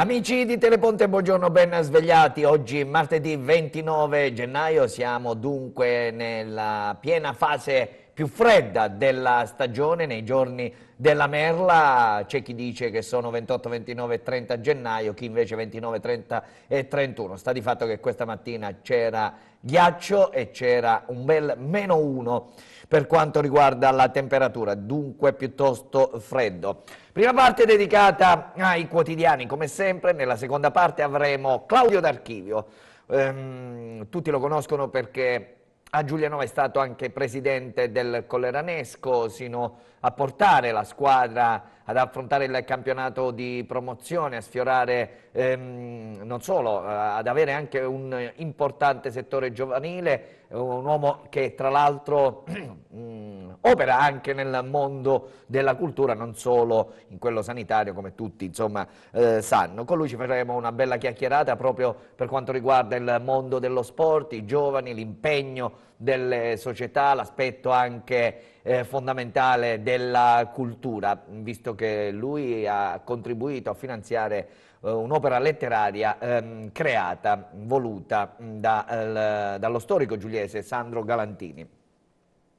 Amici di Teleponte, buongiorno, ben svegliati. Oggi martedì 29 gennaio siamo dunque nella piena fase più fredda della stagione, nei giorni della merla, c'è chi dice che sono 28, 29 e 30 gennaio, chi invece 29, 30 e 31. Sta di fatto che questa mattina c'era ghiaccio e c'era un bel meno 1 per quanto riguarda la temperatura, dunque piuttosto freddo. Prima parte dedicata ai quotidiani, come sempre, nella seconda parte avremo Claudio D'Archivio, ehm, tutti lo conoscono perché a Giuliano è stato anche presidente del Colleranesco sino a portare la squadra ad affrontare il campionato di promozione, a sfiorare ehm, non solo, eh, ad avere anche un importante settore giovanile, un uomo che tra l'altro mm, opera anche nel mondo della cultura, non solo in quello sanitario come tutti insomma, eh, sanno. Con lui ci faremo una bella chiacchierata proprio per quanto riguarda il mondo dello sport, i giovani, l'impegno delle società, l'aspetto anche eh, fondamentale della cultura, visto che lui ha contribuito a finanziare eh, un'opera letteraria ehm, creata, voluta da, eh, dallo storico giuliese Sandro Galantini.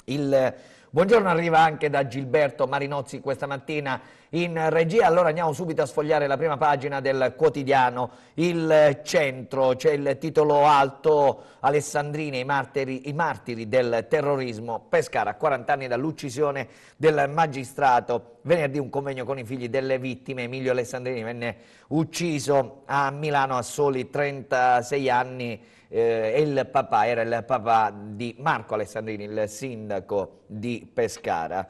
Il Buongiorno arriva anche da Gilberto Marinozzi questa mattina in regia. Allora andiamo subito a sfogliare la prima pagina del quotidiano. Il centro, c'è il titolo alto Alessandrini, i martiri, i martiri del terrorismo. Pescara, 40 anni dall'uccisione del magistrato. Venerdì un convegno con i figli delle vittime. Emilio Alessandrini venne ucciso a Milano a soli 36 anni eh, il papà era il papà di Marco Alessandrini, il sindaco di Pescara.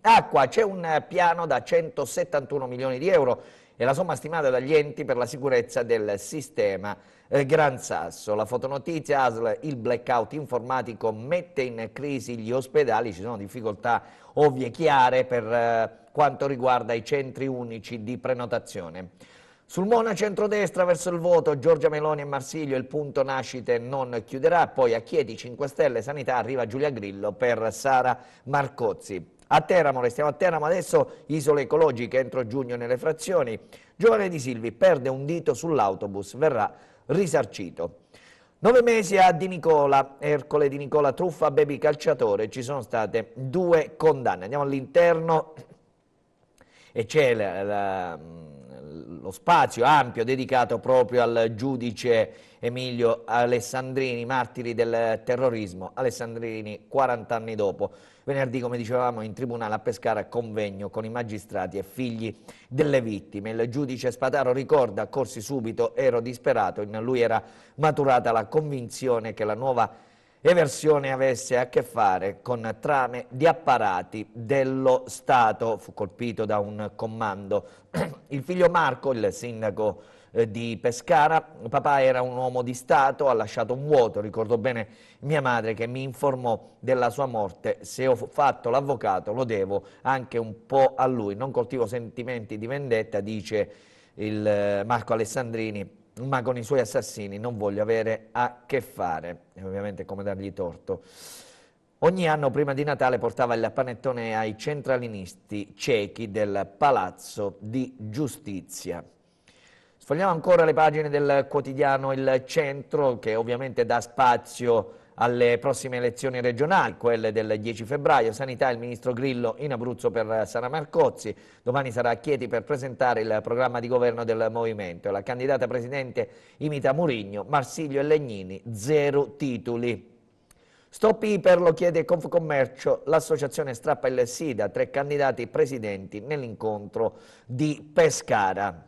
Acqua, ah, c'è un piano da 171 milioni di euro e la somma stimata dagli enti per la sicurezza del sistema eh, Gran Sasso. La fotonotizia ASL, il blackout informatico mette in crisi gli ospedali, ci sono difficoltà ovvie chiare per eh, quanto riguarda i centri unici di prenotazione. Sul Mona centrodestra verso il voto, Giorgia Meloni e Marsiglio, il punto nascite non chiuderà, poi a Chieti 5 Stelle Sanità arriva Giulia Grillo per Sara Marcozzi. A Teramo, restiamo a Teramo adesso, isole ecologiche entro giugno nelle frazioni. Giovane Di Silvi perde un dito sull'autobus, verrà risarcito. Nove mesi a Di Nicola, Ercole Di Nicola, truffa baby calciatore, ci sono state due condanne. Andiamo all'interno e c'è la, la lo spazio ampio dedicato proprio al giudice Emilio Alessandrini, martiri del terrorismo. Alessandrini 40 anni dopo. Venerdì, come dicevamo, in tribunale a Pescara convegno con i magistrati e figli delle vittime. Il giudice Spataro ricorda, corsi subito, ero disperato, in lui era maturata la convinzione che la nuova eversione avesse a che fare con trame di apparati dello Stato. Fu colpito da un comando. Il figlio Marco, il sindaco eh, di Pescara, papà era un uomo di Stato, ha lasciato un vuoto, ricordo bene mia madre che mi informò della sua morte, se ho fatto l'avvocato lo devo anche un po' a lui, non coltivo sentimenti di vendetta, dice il eh, Marco Alessandrini, ma con i suoi assassini non voglio avere a che fare, e ovviamente come dargli torto. Ogni anno prima di Natale portava il panettone ai centralinisti ciechi del Palazzo di Giustizia. Sfogliamo ancora le pagine del quotidiano Il Centro, che ovviamente dà spazio alle prossime elezioni regionali, quelle del 10 febbraio. Sanità il ministro Grillo in Abruzzo per Sara Marcozzi. Domani sarà a Chieti per presentare il programma di governo del Movimento. La candidata presidente imita Murigno, Marsiglio e Legnini, zero titoli. Stop Iper lo chiede Confcommercio, l'associazione strappa il SIDA, tre candidati presidenti nell'incontro di Pescara.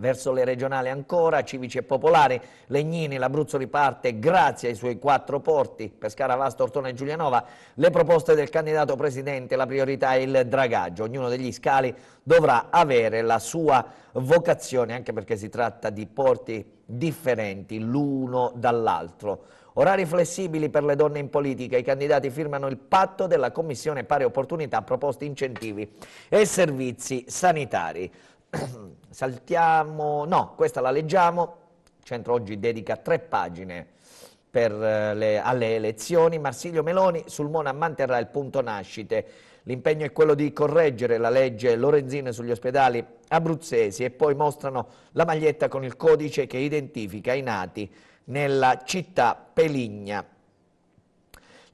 Verso le regionali ancora, Civici e Popolari, Legnini, l'Abruzzo riparte grazie ai suoi quattro porti, Pescara, Vasto, Ortona e Giulianova, le proposte del candidato presidente, la priorità è il dragaggio, ognuno degli scali dovrà avere la sua vocazione, anche perché si tratta di porti differenti l'uno dall'altro. Orari flessibili per le donne in politica, i candidati firmano il patto della Commissione Pari Opportunità, proposti incentivi e servizi sanitari. saltiamo, no, questa la leggiamo, il centro oggi dedica tre pagine eh, le, alle elezioni, Marsilio Meloni sul Mona manterrà il punto nascite, l'impegno è quello di correggere la legge Lorenzin sugli ospedali abruzzesi e poi mostrano la maglietta con il codice che identifica i nati nella città Peligna.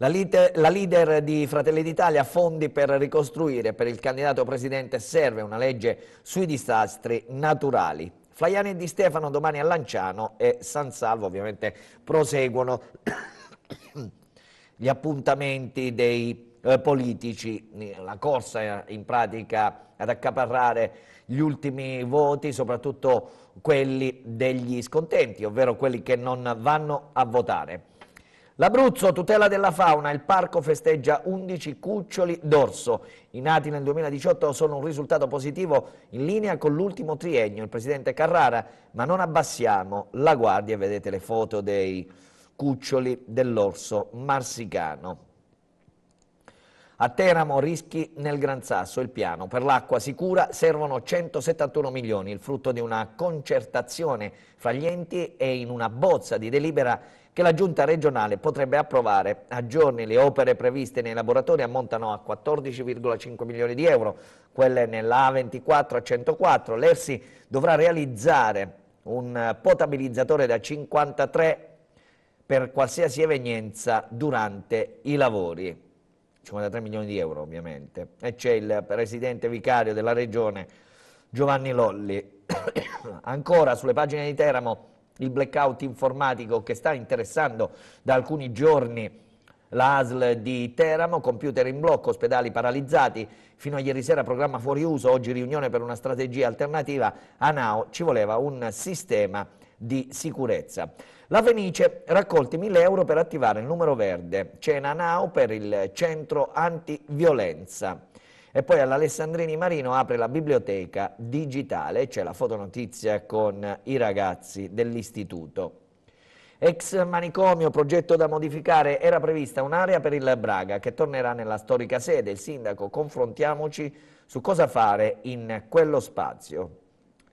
La, leader, la leader di Fratelli d'Italia fondi per ricostruire per il candidato presidente serve una legge sui disastri naturali. Flaiani e Di Stefano domani a Lanciano e San Salvo ovviamente proseguono gli appuntamenti dei eh, politici, la corsa in pratica ad accaparrare gli ultimi voti, soprattutto quelli degli scontenti, ovvero quelli che non vanno a votare. L'Abruzzo, tutela della fauna, il parco festeggia 11 cuccioli d'orso. I nati nel 2018 sono un risultato positivo in linea con l'ultimo triennio, il presidente Carrara, ma non abbassiamo la guardia, vedete le foto dei cuccioli dell'orso marsicano. A Teramo rischi nel Gran Sasso, il piano per l'acqua sicura servono 171 milioni, il frutto di una concertazione fra gli enti e in una bozza di delibera che la Giunta regionale potrebbe approvare. A giorni le opere previste nei laboratori ammontano a 14,5 milioni di euro, quelle nella A24 a 104. L'ERSI dovrà realizzare un potabilizzatore da 53 per qualsiasi evenienza durante i lavori. 53 milioni di euro ovviamente. E c'è il presidente vicario della regione Giovanni Lolli. Ancora sulle pagine di Teramo il blackout informatico che sta interessando da alcuni giorni l'ASL di Teramo, computer in blocco, ospedali paralizzati, fino a ieri sera programma fuori uso, oggi riunione per una strategia alternativa, a Nao ci voleva un sistema di sicurezza. La Fenice, raccolti 1000 euro per attivare il numero verde, cena Nao per il centro antiviolenza. E poi all'Alessandrini Marino apre la biblioteca digitale, c'è la fotonotizia con i ragazzi dell'istituto. Ex manicomio, progetto da modificare, era prevista un'area per il Braga che tornerà nella storica sede. Il sindaco, confrontiamoci su cosa fare in quello spazio.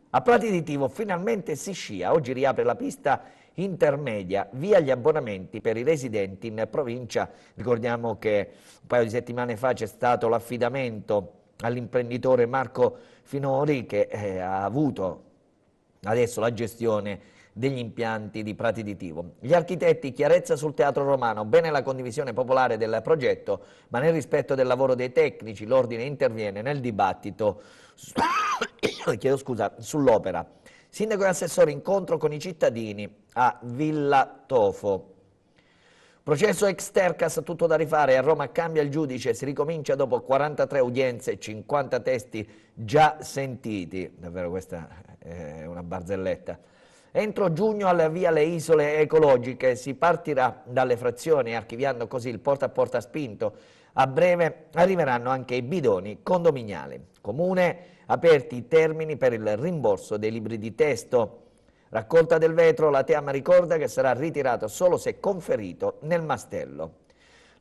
A Prati di Tivo finalmente si scia, oggi riapre la pista intermedia via gli abbonamenti per i residenti in provincia. Ricordiamo che un paio di settimane fa c'è stato l'affidamento all'imprenditore Marco Finori che eh, ha avuto adesso la gestione degli impianti di Prati di Tivo. Gli architetti chiarezza sul teatro romano, bene la condivisione popolare del progetto, ma nel rispetto del lavoro dei tecnici l'ordine interviene nel dibattito sull'opera Sindaco e assessore incontro con i cittadini a Villa Tofo. Processo ex Tercas, tutto da rifare, a Roma cambia il giudice, si ricomincia dopo 43 udienze e 50 testi già sentiti. Davvero questa è una barzelletta. Entro giugno alla via le isole ecologiche si partirà dalle frazioni archiviando così il porta a porta spinto. A breve arriveranno anche i bidoni condominiali. Comune aperti i termini per il rimborso dei libri di testo. Raccolta del vetro, la Teama ricorda che sarà ritirato solo se conferito nel mastello.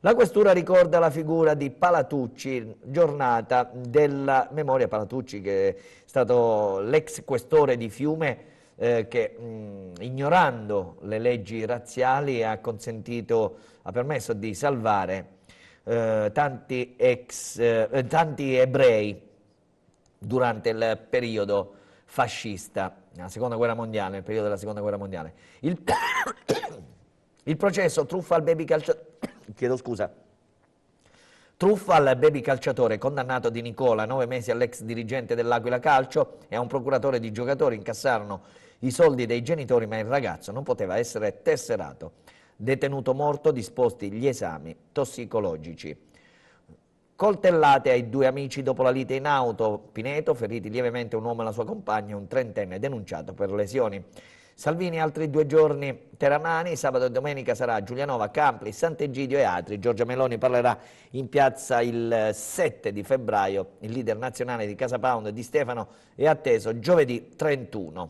La questura ricorda la figura di Palatucci, giornata della memoria Palatucci che è stato l'ex questore di Fiume eh, che mh, ignorando le leggi razziali ha consentito, ha permesso di salvare eh, tanti, ex, eh, tanti ebrei durante il periodo fascista, nella seconda guerra mondiale, nel periodo della seconda guerra mondiale. Il, il processo truffa al baby calciatore, chiedo scusa, truffa al baby calciatore condannato di Nicola, nove mesi all'ex dirigente dell'Aquila Calcio e a un procuratore di giocatori incassarono i soldi dei genitori ma il ragazzo non poteva essere tesserato. Detenuto morto disposti gli esami tossicologici. Coltellate ai due amici dopo la lite in auto, Pineto, feriti lievemente un uomo e la sua compagna, un trentenne denunciato per lesioni. Salvini altri due giorni Teramani, sabato e domenica sarà Giulianova, Campli, Sant'Egidio e altri. Giorgia Meloni parlerà in piazza il 7 di febbraio, il leader nazionale di Casa Pound di Stefano è atteso giovedì 31.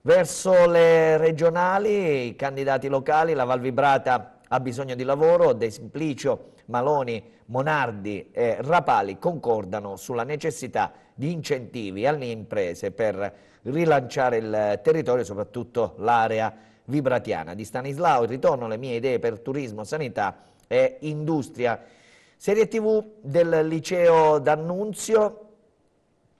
Verso le regionali, i candidati locali, la Valvibrata ha bisogno di lavoro, De Simplicio Maloni, Monardi e Rapali concordano sulla necessità di incentivi alle imprese per rilanciare il territorio, soprattutto l'area vibratiana. Di Stanislao il ritorno alle mie idee per turismo, sanità e industria. Serie TV del liceo D'Annunzio,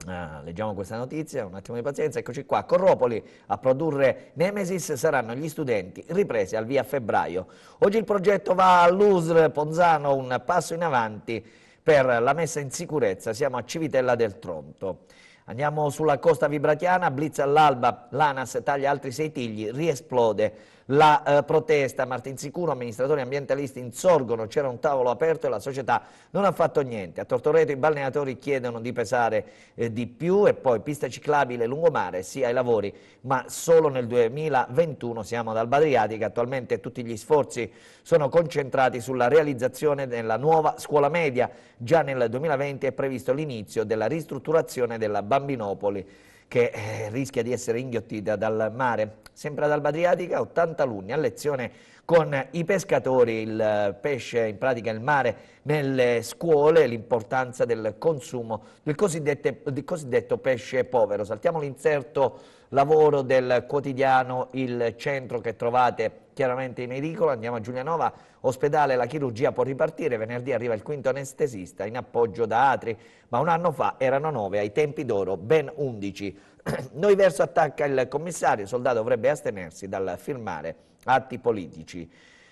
Uh, leggiamo questa notizia, un attimo di pazienza, eccoci qua. Corropoli a produrre Nemesis saranno gli studenti, riprese al via febbraio. Oggi il progetto va all'USR Ponzano, un passo in avanti per la messa in sicurezza. Siamo a Civitella del Tronto. Andiamo sulla costa vibratiana, blitz all'alba, l'ANAS taglia altri sei tigli, riesplode la eh, protesta. Martin Sicuro, amministratori ambientalisti insorgono, c'era un tavolo aperto e la società non ha fatto niente. A Tortoreto i balneatori chiedono di pesare eh, di più e poi pista ciclabile lungomare sì ai lavori, ma solo nel 2021 siamo ad Alba Adriatica. Attualmente tutti gli sforzi sono concentrati sulla realizzazione della nuova scuola media. Già nel 2020 è previsto l'inizio della ristrutturazione della Bambinopoli che eh, rischia di essere inghiottita dal mare. Sempre dall'Adriatica, 80 alunni a lezione con i pescatori, il pesce, in pratica il mare, nelle scuole, l'importanza del consumo del cosiddetto, del cosiddetto pesce povero. Saltiamo l'inserto lavoro del quotidiano Il Centro che trovate chiaramente in edicola, andiamo a Giulianova, ospedale la chirurgia può ripartire, venerdì arriva il quinto anestesista in appoggio da Atri, ma un anno fa erano nove, ai tempi d'oro ben undici. Noi verso attacca il commissario, il soldato dovrebbe astenersi dal firmare atti politici.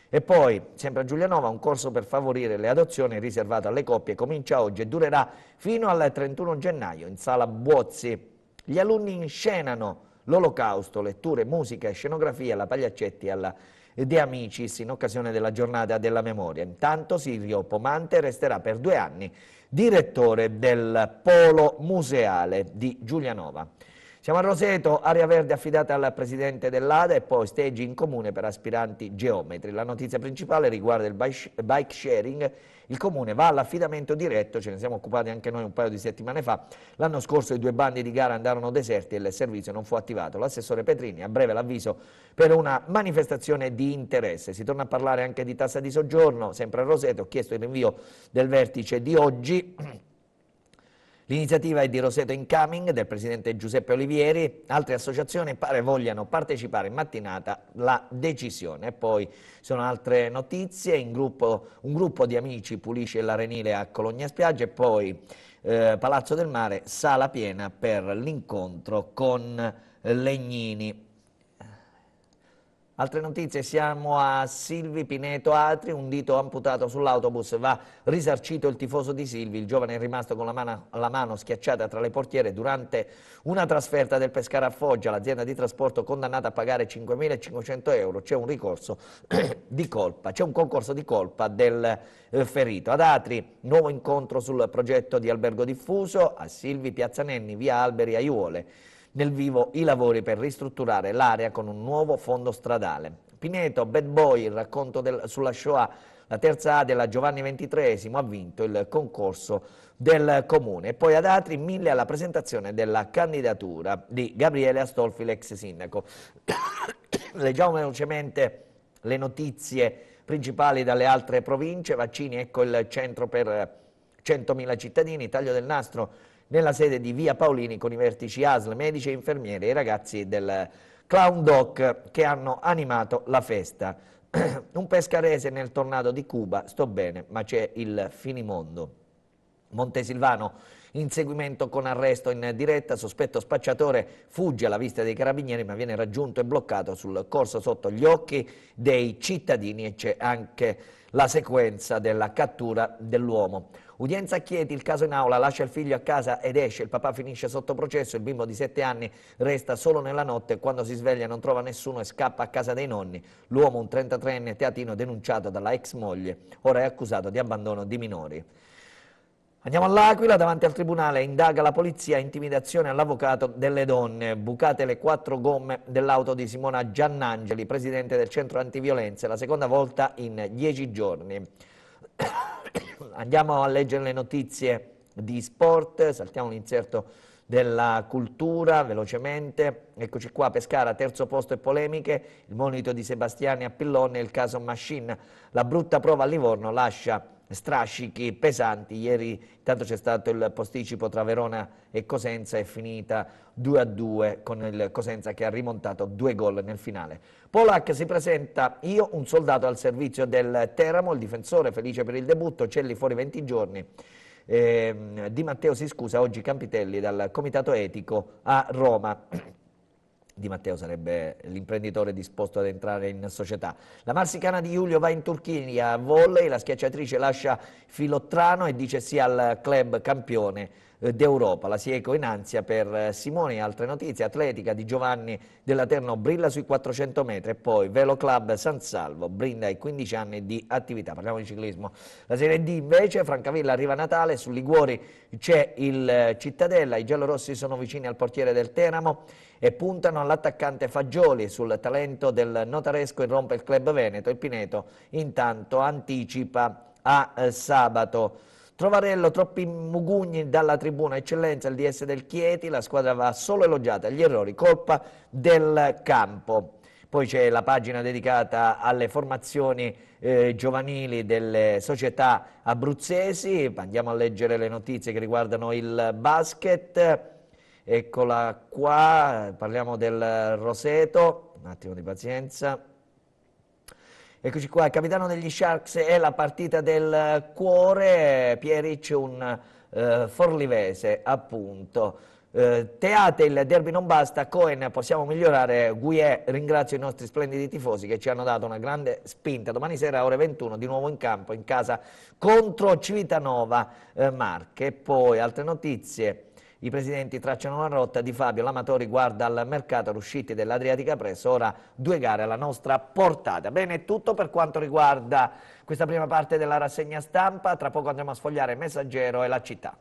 E poi, sempre a Giulianova, un corso per favorire le adozioni riservato alle coppie comincia oggi e durerà fino al 31 gennaio in sala Buozzi. Gli alunni inscenano l'olocausto, letture, musica e scenografia alla Pagliaccetti e alla De Amicis in occasione della giornata della memoria. Intanto Silvio Pomante resterà per due anni direttore del Polo Museale di Giulianova. Siamo a Roseto, area verde affidata al presidente dell'ADA e poi stage in comune per aspiranti geometri. La notizia principale riguarda il bike sharing il comune va all'affidamento diretto, ce ne siamo occupati anche noi un paio di settimane fa, l'anno scorso i due bandi di gara andarono deserti e il servizio non fu attivato. L'assessore Petrini, a breve l'avviso per una manifestazione di interesse. Si torna a parlare anche di tassa di soggiorno, sempre a Roseto, ho chiesto il rinvio del vertice di oggi L'iniziativa è di Roseto Incoming, del presidente Giuseppe Olivieri, altre associazioni pare vogliano partecipare in mattinata alla decisione. E poi sono altre notizie, gruppo, un gruppo di amici pulisce l'arenile a Cologna Spiaggia e poi eh, Palazzo del Mare, sala piena per l'incontro con Legnini. Altre notizie, siamo a Silvi Pineto Atri, un dito amputato sull'autobus, va risarcito il tifoso di Silvi, il giovane è rimasto con la mano, la mano schiacciata tra le portiere durante una trasferta del Pescara a Foggia, l'azienda di trasporto condannata a pagare 5.500 euro, c'è un ricorso di colpa, c'è un concorso di colpa del eh, ferito. Ad Atri, nuovo incontro sul progetto di albergo diffuso, a Silvi, Piazza Nenni, via Alberi, Aiuole nel vivo i lavori per ristrutturare l'area con un nuovo fondo stradale. Pineto, Bad Boy, il racconto del, sulla Shoah, la terza A della Giovanni XXIII ha vinto il concorso del Comune. E poi ad Atri, mille alla presentazione della candidatura di Gabriele Astolfi, l'ex sindaco. Leggiamo velocemente le notizie principali dalle altre province, vaccini, ecco il centro per 100.000 cittadini, taglio del nastro nella sede di Via Paolini con i vertici ASL, medici e infermieri e i ragazzi del Clown Doc che hanno animato la festa. Un pescarese nel tornado di Cuba, sto bene, ma c'è il finimondo. Montesilvano, inseguimento con arresto in diretta, sospetto spacciatore, fugge alla vista dei carabinieri ma viene raggiunto e bloccato sul corso sotto gli occhi dei cittadini e c'è anche la sequenza della cattura dell'uomo. Udienza a Chieti, il caso in aula, lascia il figlio a casa ed esce, il papà finisce sotto processo, il bimbo di 7 anni resta solo nella notte, quando si sveglia non trova nessuno e scappa a casa dei nonni. L'uomo, un 33enne teatino denunciato dalla ex moglie, ora è accusato di abbandono di minori. Andiamo all'Aquila, davanti al tribunale indaga la polizia intimidazione all'avvocato delle donne. Bucate le quattro gomme dell'auto di Simona Giannangeli, presidente del centro antiviolenze, la seconda volta in dieci giorni andiamo a leggere le notizie di sport, saltiamo l'inserto della cultura, velocemente, eccoci qua, Pescara, terzo posto e polemiche, il monito di Sebastiani a Pillone e il caso Machine, la brutta prova a Livorno lascia strascichi pesanti. Ieri intanto c'è stato il posticipo tra Verona e Cosenza, è finita 2-2 con il Cosenza che ha rimontato due gol nel finale. Polak si presenta io, un soldato al servizio del Teramo, il difensore felice per il debutto, Celli fuori 20 giorni. Eh, di Matteo si scusa oggi Campitelli dal comitato etico a Roma. Di Matteo sarebbe l'imprenditore disposto ad entrare in società. La marsicana di Giulio va in Turchia a volley, la schiacciatrice lascia Filottrano e dice sì al club campione eh, d'Europa. La Sieco in ansia per eh, Simone altre notizie. Atletica di Giovanni della Terno brilla sui 400 metri e poi Velo Club San Salvo brinda i 15 anni di attività. Parliamo di ciclismo. La Serie D invece, Francavilla arriva a Natale, su Liguori c'è il eh, Cittadella, i giallorossi sono vicini al portiere del Teramo e puntano all'attaccante Fagioli sul talento del notaresco irrompe il club Veneto, il Pineto intanto anticipa a sabato. Trovarello, troppi mugugni dalla tribuna, eccellenza il DS del Chieti, la squadra va solo elogiata, gli errori, colpa del campo. Poi c'è la pagina dedicata alle formazioni eh, giovanili delle società abruzzesi, andiamo a leggere le notizie che riguardano il basket, eccola qua, parliamo del Roseto, un attimo di pazienza. Eccoci qua, il capitano degli Sharks è la partita del cuore, Pieric un eh, forlivese appunto. Eh, teate il derby non basta, Cohen possiamo migliorare, Guie ringrazio i nostri splendidi tifosi che ci hanno dato una grande spinta, domani sera ore 21 di nuovo in campo in casa contro Civitanova eh, Marche. E poi altre notizie. I presidenti tracciano una rotta di Fabio L'Amatori guarda al mercato usciti dell'Adriatica Press, ora due gare alla nostra portata. Bene, è tutto per quanto riguarda questa prima parte della rassegna stampa, tra poco andremo a sfogliare Messaggero e la città.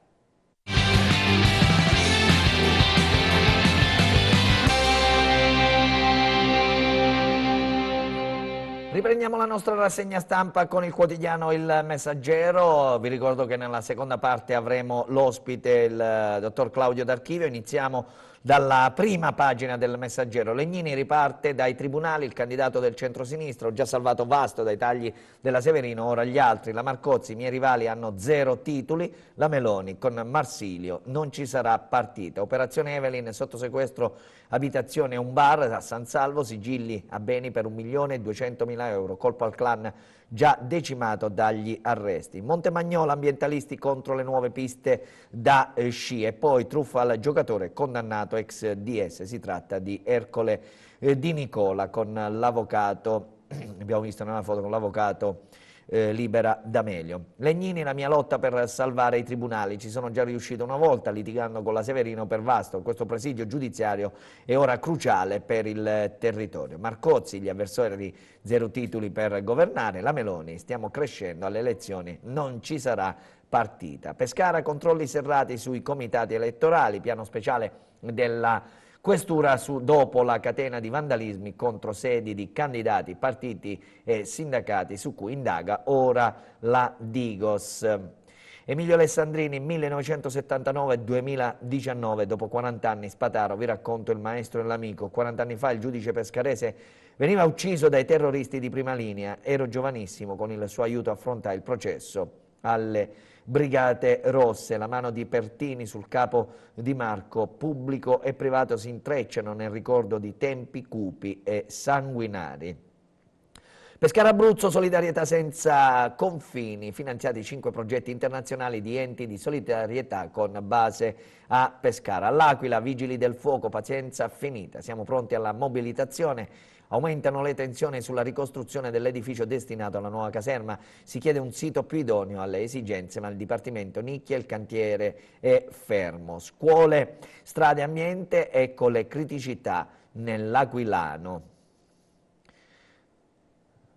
Riprendiamo la nostra rassegna stampa con il quotidiano Il Messaggero. Vi ricordo che nella seconda parte avremo l'ospite, il eh, dottor Claudio D'Archivio. Iniziamo dalla prima pagina del messaggero Legnini riparte dai tribunali il candidato del centrosinistra, già salvato vasto dai tagli della Severino, ora gli altri, la Marcozzi, i miei rivali hanno zero titoli, la Meloni con Marsilio non ci sarà partita. Operazione Evelyn sotto sequestro abitazione e un bar a San Salvo, sigilli a beni per 1.200.000 euro, colpo al clan già decimato dagli arresti. Montemagnola ambientalisti contro le nuove piste da eh, sci e poi truffa al giocatore condannato ex DS. Si tratta di Ercole eh, Di Nicola con l'avvocato, abbiamo visto nella foto con l'avvocato eh, libera D'Amelio. Legnini la mia lotta per salvare i tribunali, ci sono già riuscito una volta litigando con la Severino per Vasto, questo presidio giudiziario è ora cruciale per il territorio. Marcozzi, gli avversari di zero titoli per governare, la Meloni, stiamo crescendo alle elezioni, non ci sarà partita. Pescara controlli serrati sui comitati elettorali, piano speciale della Questura su, dopo la catena di vandalismi contro sedi di candidati, partiti e sindacati su cui indaga ora la Digos. Emilio Alessandrini, 1979-2019, dopo 40 anni, Spataro, vi racconto il maestro e l'amico. 40 anni fa il giudice pescarese veniva ucciso dai terroristi di prima linea. Ero giovanissimo, con il suo aiuto affrontai il processo alle Brigate Rosse. La mano di Pertini sul capo di Marco, pubblico e privato si intrecciano nel ricordo di tempi cupi e sanguinari. Pescara Abruzzo, solidarietà senza confini, finanziati cinque progetti internazionali di enti di solidarietà con base a Pescara. All'Aquila, vigili del fuoco, pazienza finita, siamo pronti alla mobilitazione Aumentano le tensioni sulla ricostruzione dell'edificio destinato alla nuova caserma. Si chiede un sito più idoneo alle esigenze, ma il Dipartimento nicchia il cantiere è fermo. Scuole, strade, ambiente, ecco le criticità nell'Aquilano.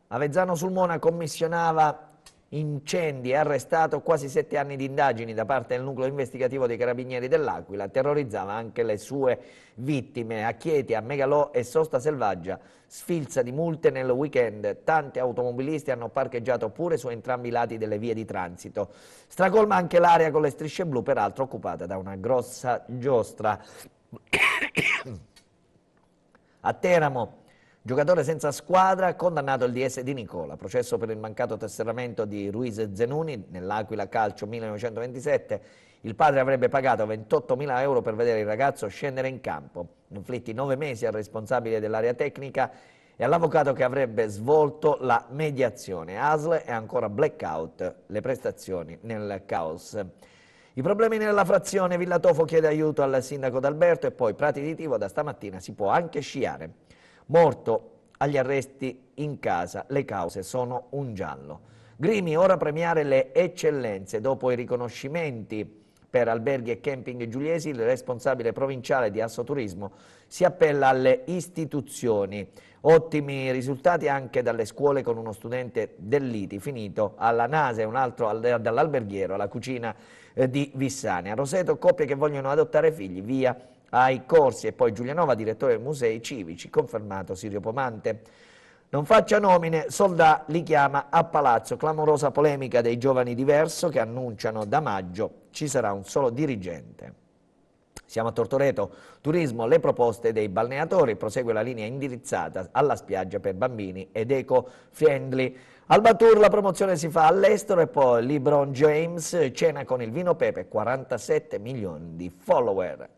Avezzano sul Mona commissionava incendi e arrestato quasi sette anni di indagini da parte del nucleo investigativo dei carabinieri dell'Aquila, terrorizzava anche le sue vittime. A Chieti, a Megalò e Sosta Selvaggia, sfilza di multe nel weekend, tanti automobilisti hanno parcheggiato pure su entrambi i lati delle vie di transito. Stracolma anche l'area con le strisce blu, peraltro occupata da una grossa giostra. A Teramo Giocatore senza squadra, condannato il DS di Nicola, processo per il mancato tesseramento di Ruiz Zenuni nell'Aquila Calcio 1927. Il padre avrebbe pagato 28.000 euro per vedere il ragazzo scendere in campo. Inflitti nove mesi al responsabile dell'area tecnica e all'avvocato che avrebbe svolto la mediazione. ASL è ancora blackout le prestazioni nel caos. I problemi nella frazione Villatofo chiede aiuto al sindaco d'Alberto e poi Prati di Tivo da stamattina si può anche sciare morto agli arresti in casa. Le cause sono un giallo. Grimi ora premiare le eccellenze. Dopo i riconoscimenti per alberghi e camping giuliesi, il responsabile provinciale di Assoturismo si appella alle istituzioni. Ottimi risultati anche dalle scuole con uno studente dell'ITI finito alla NASA e un altro dall'alberghiero alla cucina eh, di Vissania. Roseto, coppie che vogliono adottare figli, via ai corsi e poi Giulianova, direttore dei musei civici, confermato Sirio Pomante. Non faccia nomine, Soldà li chiama a palazzo, clamorosa polemica dei giovani diverso che annunciano da maggio ci sarà un solo dirigente. Siamo a Tortoreto, turismo, le proposte dei balneatori, prosegue la linea indirizzata alla spiaggia per bambini ed eco-friendly. Al Batur la promozione si fa all'estero e poi LeBron James cena con il vino pepe, 47 milioni di follower.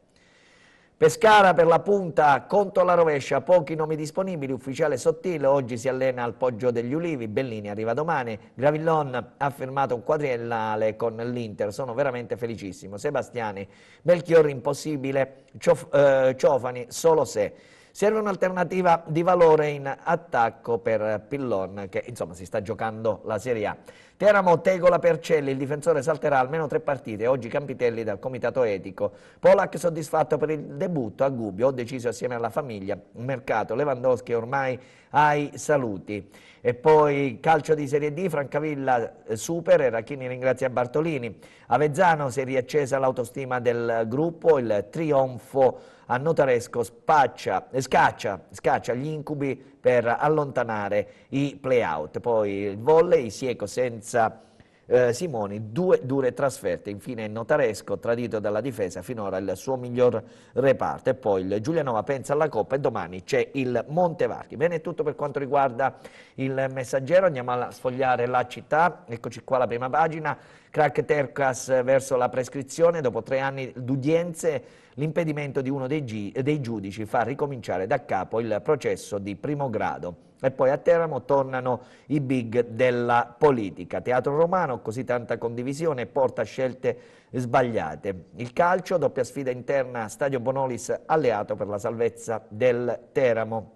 Pescara per la punta contro la rovescia, pochi nomi disponibili, ufficiale sottile, oggi si allena al Poggio degli Ulivi, Bellini arriva domani, Gravillon ha firmato un quadriennale con l'Inter, sono veramente felicissimo, Sebastiani, Melchiorri impossibile, Ciof, eh, Ciofani solo se... Serve un'alternativa di valore in attacco per Pillon che insomma si sta giocando la Serie A. Teramo Tegola Percelli, il difensore salterà almeno tre partite, oggi Campitelli dal comitato etico. Polak soddisfatto per il debutto a Gubbio, ho deciso assieme alla famiglia, un mercato, Lewandowski ormai ai saluti. E poi calcio di Serie D, Francavilla eh, Super e Racchini ringrazia Bartolini. Avezzano si è riaccesa l'autostima del gruppo, il trionfo a Notaresco spaccia, eh, scaccia, scaccia, gli incubi per allontanare i playout. Poi il volley, Sieco senza eh, Simoni, due dure trasferte, infine Notaresco tradito dalla difesa, finora il suo miglior reparto e poi il Giulianova pensa alla Coppa e domani c'è il Montevarchi. Bene, è tutto per quanto riguarda il messaggero, andiamo a sfogliare la città, eccoci qua la prima pagina, crack Tercas verso la prescrizione, dopo tre anni d'udienze l'impedimento di uno dei, dei giudici fa ricominciare da capo il processo di primo grado e poi a Teramo tornano i big della politica. Teatro romano, così tanta condivisione porta scelte sbagliate. Il calcio, doppia sfida interna, Stadio Bonolis alleato per la salvezza del Teramo.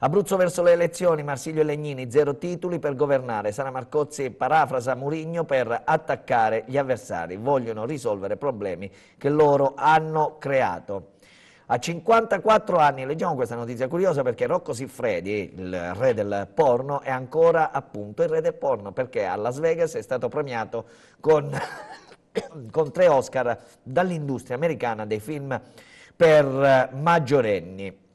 Abruzzo verso le elezioni, Marsiglio e Legnini, zero titoli per governare. Sara Marcozzi parafrasa Murigno per attaccare gli avversari. Vogliono risolvere problemi che loro hanno creato. A 54 anni, leggiamo questa notizia curiosa perché Rocco Siffredi, il re del porno, è ancora appunto il re del porno perché a Las Vegas è stato premiato con, con tre Oscar dall'industria americana dei film per maggiorenni.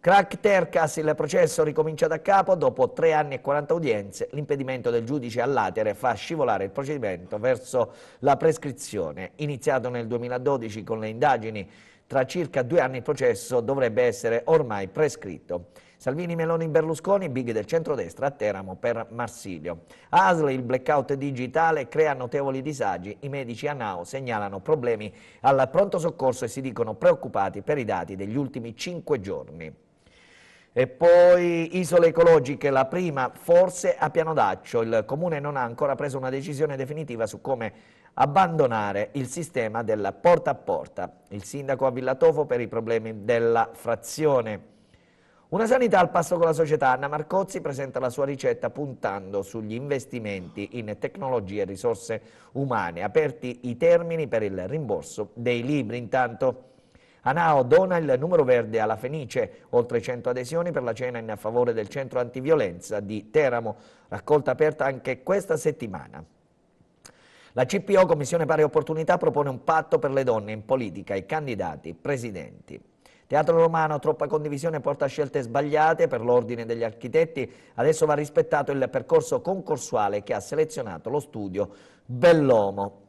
Crack Tercas, il processo ricomincia da capo, dopo tre anni e 40 udienze, l'impedimento del giudice all'atere fa scivolare il procedimento verso la prescrizione. Iniziato nel 2012 con le indagini tra circa due anni il processo dovrebbe essere ormai prescritto. Salvini, Meloni, Berlusconi, big del centrodestra a Teramo per Marsilio. ASL, il blackout digitale crea notevoli disagi, i medici a Nao segnalano problemi al pronto soccorso e si dicono preoccupati per i dati degli ultimi cinque giorni. E poi isole ecologiche, la prima forse a piano d'accio. il comune non ha ancora preso una decisione definitiva su come abbandonare il sistema del porta a porta. Il sindaco a Villatofo per i problemi della frazione. Una sanità al passo con la società. Anna Marcozzi presenta la sua ricetta puntando sugli investimenti in tecnologie e risorse umane. Aperti i termini per il rimborso dei libri. Intanto... Anao dona il numero verde alla Fenice, oltre 100 adesioni per la cena in favore del centro antiviolenza di Teramo, raccolta aperta anche questa settimana. La CPO, Commissione Pari Opportunità, propone un patto per le donne in politica, i candidati, presidenti. Teatro Romano, troppa condivisione porta a scelte sbagliate per l'ordine degli architetti, adesso va rispettato il percorso concorsuale che ha selezionato lo studio Bellomo.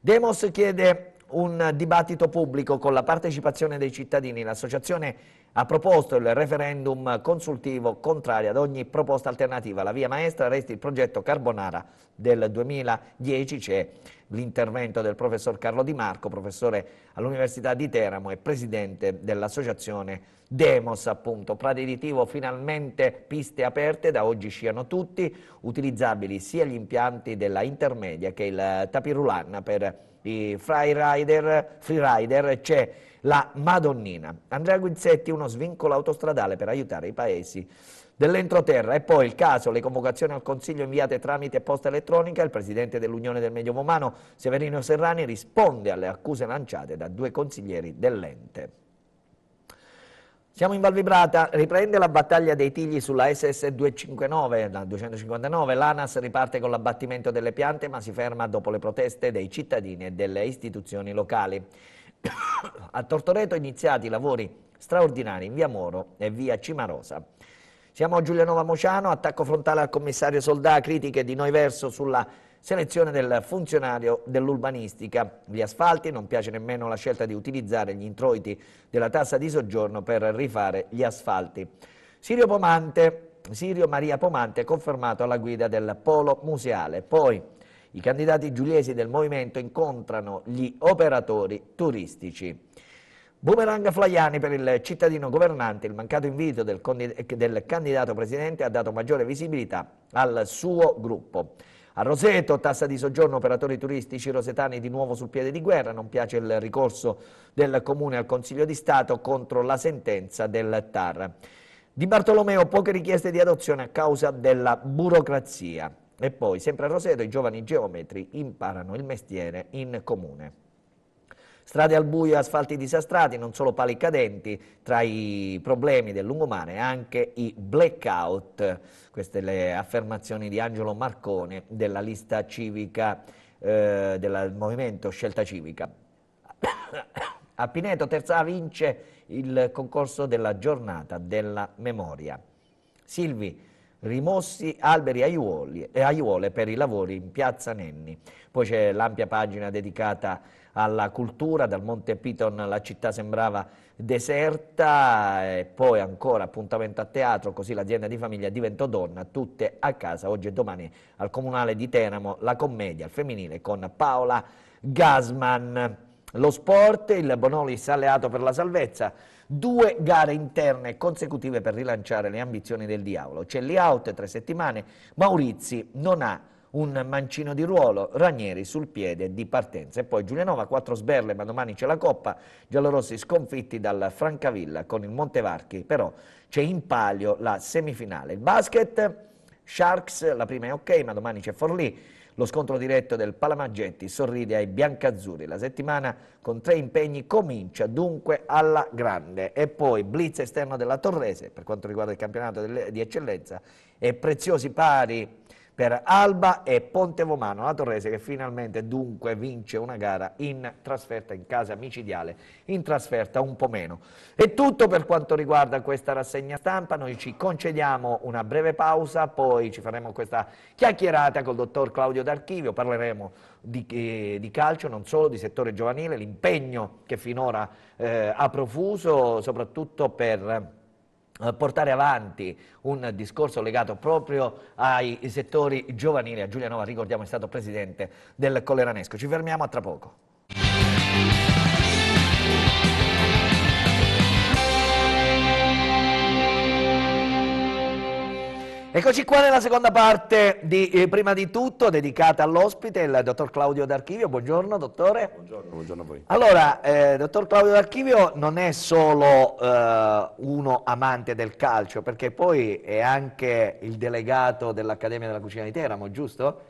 Demos chiede un dibattito pubblico con la partecipazione dei cittadini, l'associazione ha proposto il referendum consultivo contrario ad ogni proposta alternativa. La via maestra resta il progetto Carbonara del 2010, c'è cioè l'intervento del professor Carlo Di Marco, professore all'Università di Teramo e presidente dell'associazione Demos, appunto. Pradiritivo finalmente piste aperte, da oggi sciano tutti, utilizzabili sia gli impianti della intermedia che il tapirulan per di freerider, freerider c'è la Madonnina. Andrea Guizzetti uno svincolo autostradale per aiutare i paesi dell'entroterra e poi il caso, le convocazioni al Consiglio inviate tramite posta elettronica, il Presidente dell'Unione del Medio Momano Severino Serrani risponde alle accuse lanciate da due consiglieri dell'ente. Siamo in Valvibrata, riprende la battaglia dei tigli sulla SS 259, la 259. L'ANAS riparte con l'abbattimento delle piante ma si ferma dopo le proteste dei cittadini e delle istituzioni locali. A Tortoreto iniziati i lavori straordinari in via Moro e via Cimarosa. Siamo a Giulianova Mociano, attacco frontale al commissario Soldà, critiche di Noi Verso sulla Selezione del funzionario dell'urbanistica. Gli asfalti non piace nemmeno la scelta di utilizzare gli introiti della tassa di soggiorno per rifare gli asfalti. Sirio Pomante, Sirio Maria Pomante è confermato alla guida del Polo Museale. Poi i candidati giuliesi del movimento incontrano gli operatori turistici. Boomerang Flaiani per il cittadino governante, il mancato invito del, del candidato presidente ha dato maggiore visibilità al suo gruppo. A Roseto, tassa di soggiorno operatori turistici rosetani di nuovo sul piede di guerra, non piace il ricorso del Comune al Consiglio di Stato contro la sentenza del TAR. Di Bartolomeo poche richieste di adozione a causa della burocrazia. E poi, sempre a Roseto, i giovani geometri imparano il mestiere in comune. Strade al buio asfalti disastrati, non solo pali cadenti, tra i problemi del lungomare anche i blackout. Queste le affermazioni di Angelo Marcone della lista civica eh, del movimento Scelta Civica. A Pineto Terza vince il concorso della giornata della memoria. Silvi rimossi alberi aiuoli, e aiuole per i lavori in piazza Nenni. Poi c'è l'ampia pagina dedicata a alla cultura, dal Monte Piton la città sembrava deserta, e poi ancora appuntamento a teatro, così l'azienda di famiglia diventò donna, tutte a casa, oggi e domani al Comunale di Teramo, la commedia al femminile con Paola Gasman. Lo sport, il Bonolis alleato per la salvezza, due gare interne consecutive per rilanciare le ambizioni del diavolo. Celli out tre settimane, Maurizi non ha un mancino di ruolo, Ranieri sul piede di partenza. E poi Giulianova, quattro sberle, ma domani c'è la Coppa, giallorossi sconfitti dal Francavilla con il Montevarchi, però c'è in palio la semifinale. Il basket, Sharks, la prima è ok, ma domani c'è Forlì, lo scontro diretto del Palamaggetti sorride ai biancazzurri. La settimana con tre impegni comincia dunque alla grande. E poi blitz esterno della Torrese per quanto riguarda il campionato di eccellenza e preziosi pari per Alba e Ponte Vomano, la Torrese che finalmente dunque vince una gara in trasferta in casa micidiale, in trasferta un po' meno. È tutto per quanto riguarda questa rassegna stampa, noi ci concediamo una breve pausa, poi ci faremo questa chiacchierata col dottor Claudio D'Archivio, parleremo di, eh, di, calcio, non solo di settore giovanile, l'impegno che finora eh, ha profuso, soprattutto per eh, portare avanti un discorso legato proprio ai settori giovanili. A Giulia Nova, ricordiamo, è stato presidente del Colleranesco. Ci fermiamo a tra poco. Eccoci qua nella seconda parte di eh, Prima di Tutto, dedicata all'ospite, il dottor Claudio D'Archivio. Buongiorno, dottore. Buongiorno, buongiorno a voi. Allora, eh, dottor Claudio D'Archivio non è solo eh, uno amante del calcio, perché poi è anche il delegato dell'Accademia della Cucina di Teramo, giusto?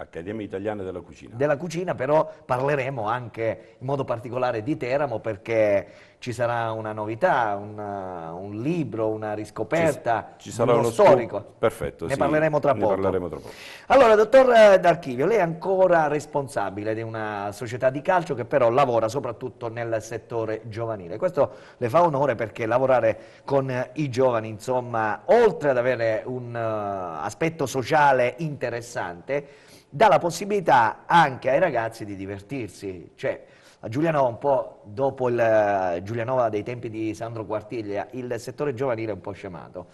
Accademia Italiana della Cucina. Della cucina, però parleremo anche in modo particolare di Teramo perché ci sarà una novità, una, uh, un libro, una riscoperta, ci, ci sarà uno, uno storico. Perfetto, ne, sì, parleremo, tra ne parleremo, tra poco. Allora, dottor eh, D'Archivio, lei è ancora responsabile di una società di calcio che però lavora soprattutto nel settore giovanile. Questo le fa onore perché lavorare con eh, i giovani, insomma, oltre ad avere un uh, aspetto sociale interessante, dà la possibilità anche ai ragazzi di divertirsi. Cioè, a Giulianova un po' dopo il eh, Giulianova dei tempi di Sandro Quartiglia, il settore giovanile è un po' scemato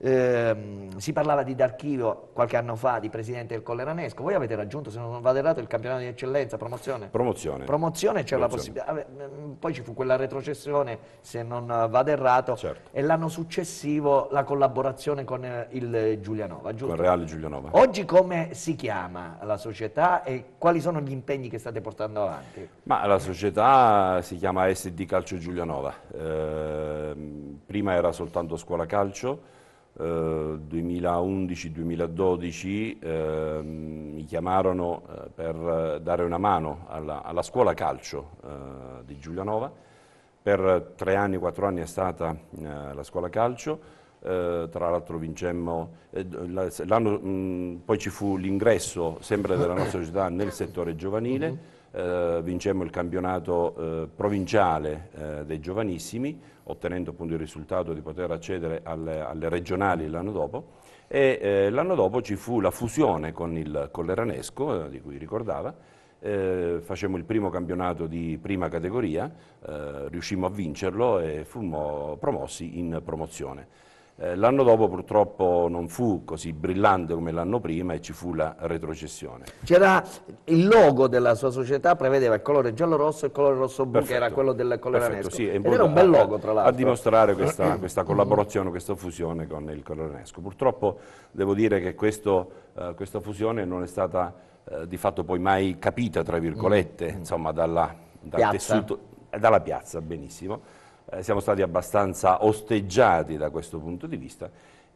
eh, si parlava di d'archivio qualche anno fa di presidente del Colleranesco. Voi avete raggiunto, se non vado errato, il campionato di eccellenza, promozione? Promozione. Promozione c'era la possibilità. Ah, mm, poi ci fu quella retrocessione, se non vado errato, certo. e l'anno successivo la collaborazione con eh, il Giulianova, giusto? Con Reale Giulianova. Oggi come si chiama la società e quali sono gli impegni che state portando avanti? Ma la società si chiama SD Calcio Giulianova. Eh, prima era soltanto scuola calcio 2011-2012 eh, mi chiamarono eh, per dare una mano alla, alla scuola calcio eh, di Giulianova. Per tre anni, quattro anni è stata eh, la scuola calcio, eh, tra l'altro vincemmo, eh, mm, poi ci fu l'ingresso sempre della nostra società nel settore giovanile. Mm-hmm eh, vincemmo il campionato eh, provinciale eh, dei giovanissimi, ottenendo appunto il risultato di poter accedere alle, alle regionali l'anno dopo, e eh, l'anno dopo ci fu la fusione con, il, Colleranesco, l'Eranesco, eh, di cui ricordava, eh, facemmo il primo campionato di prima categoria, eh, riuscimmo a vincerlo e fummo promossi in promozione. Eh, l'anno dopo purtroppo non fu così brillante come l'anno prima e ci fu la retrocessione. C'era il logo della sua società, prevedeva il colore giallo-rosso e il colore rosso-blu che era quello del colore perfetto, sì, era un bel logo tra l'altro. A dimostrare questa, questa collaborazione, questa fusione con il colore Nesco. Purtroppo devo dire che questo, uh, questa fusione non è stata uh, di fatto poi mai capita, tra virgolette, mm. insomma, dalla, dal piazza. tessuto dalla piazza, benissimo, eh, siamo stati abbastanza osteggiati da questo punto di vista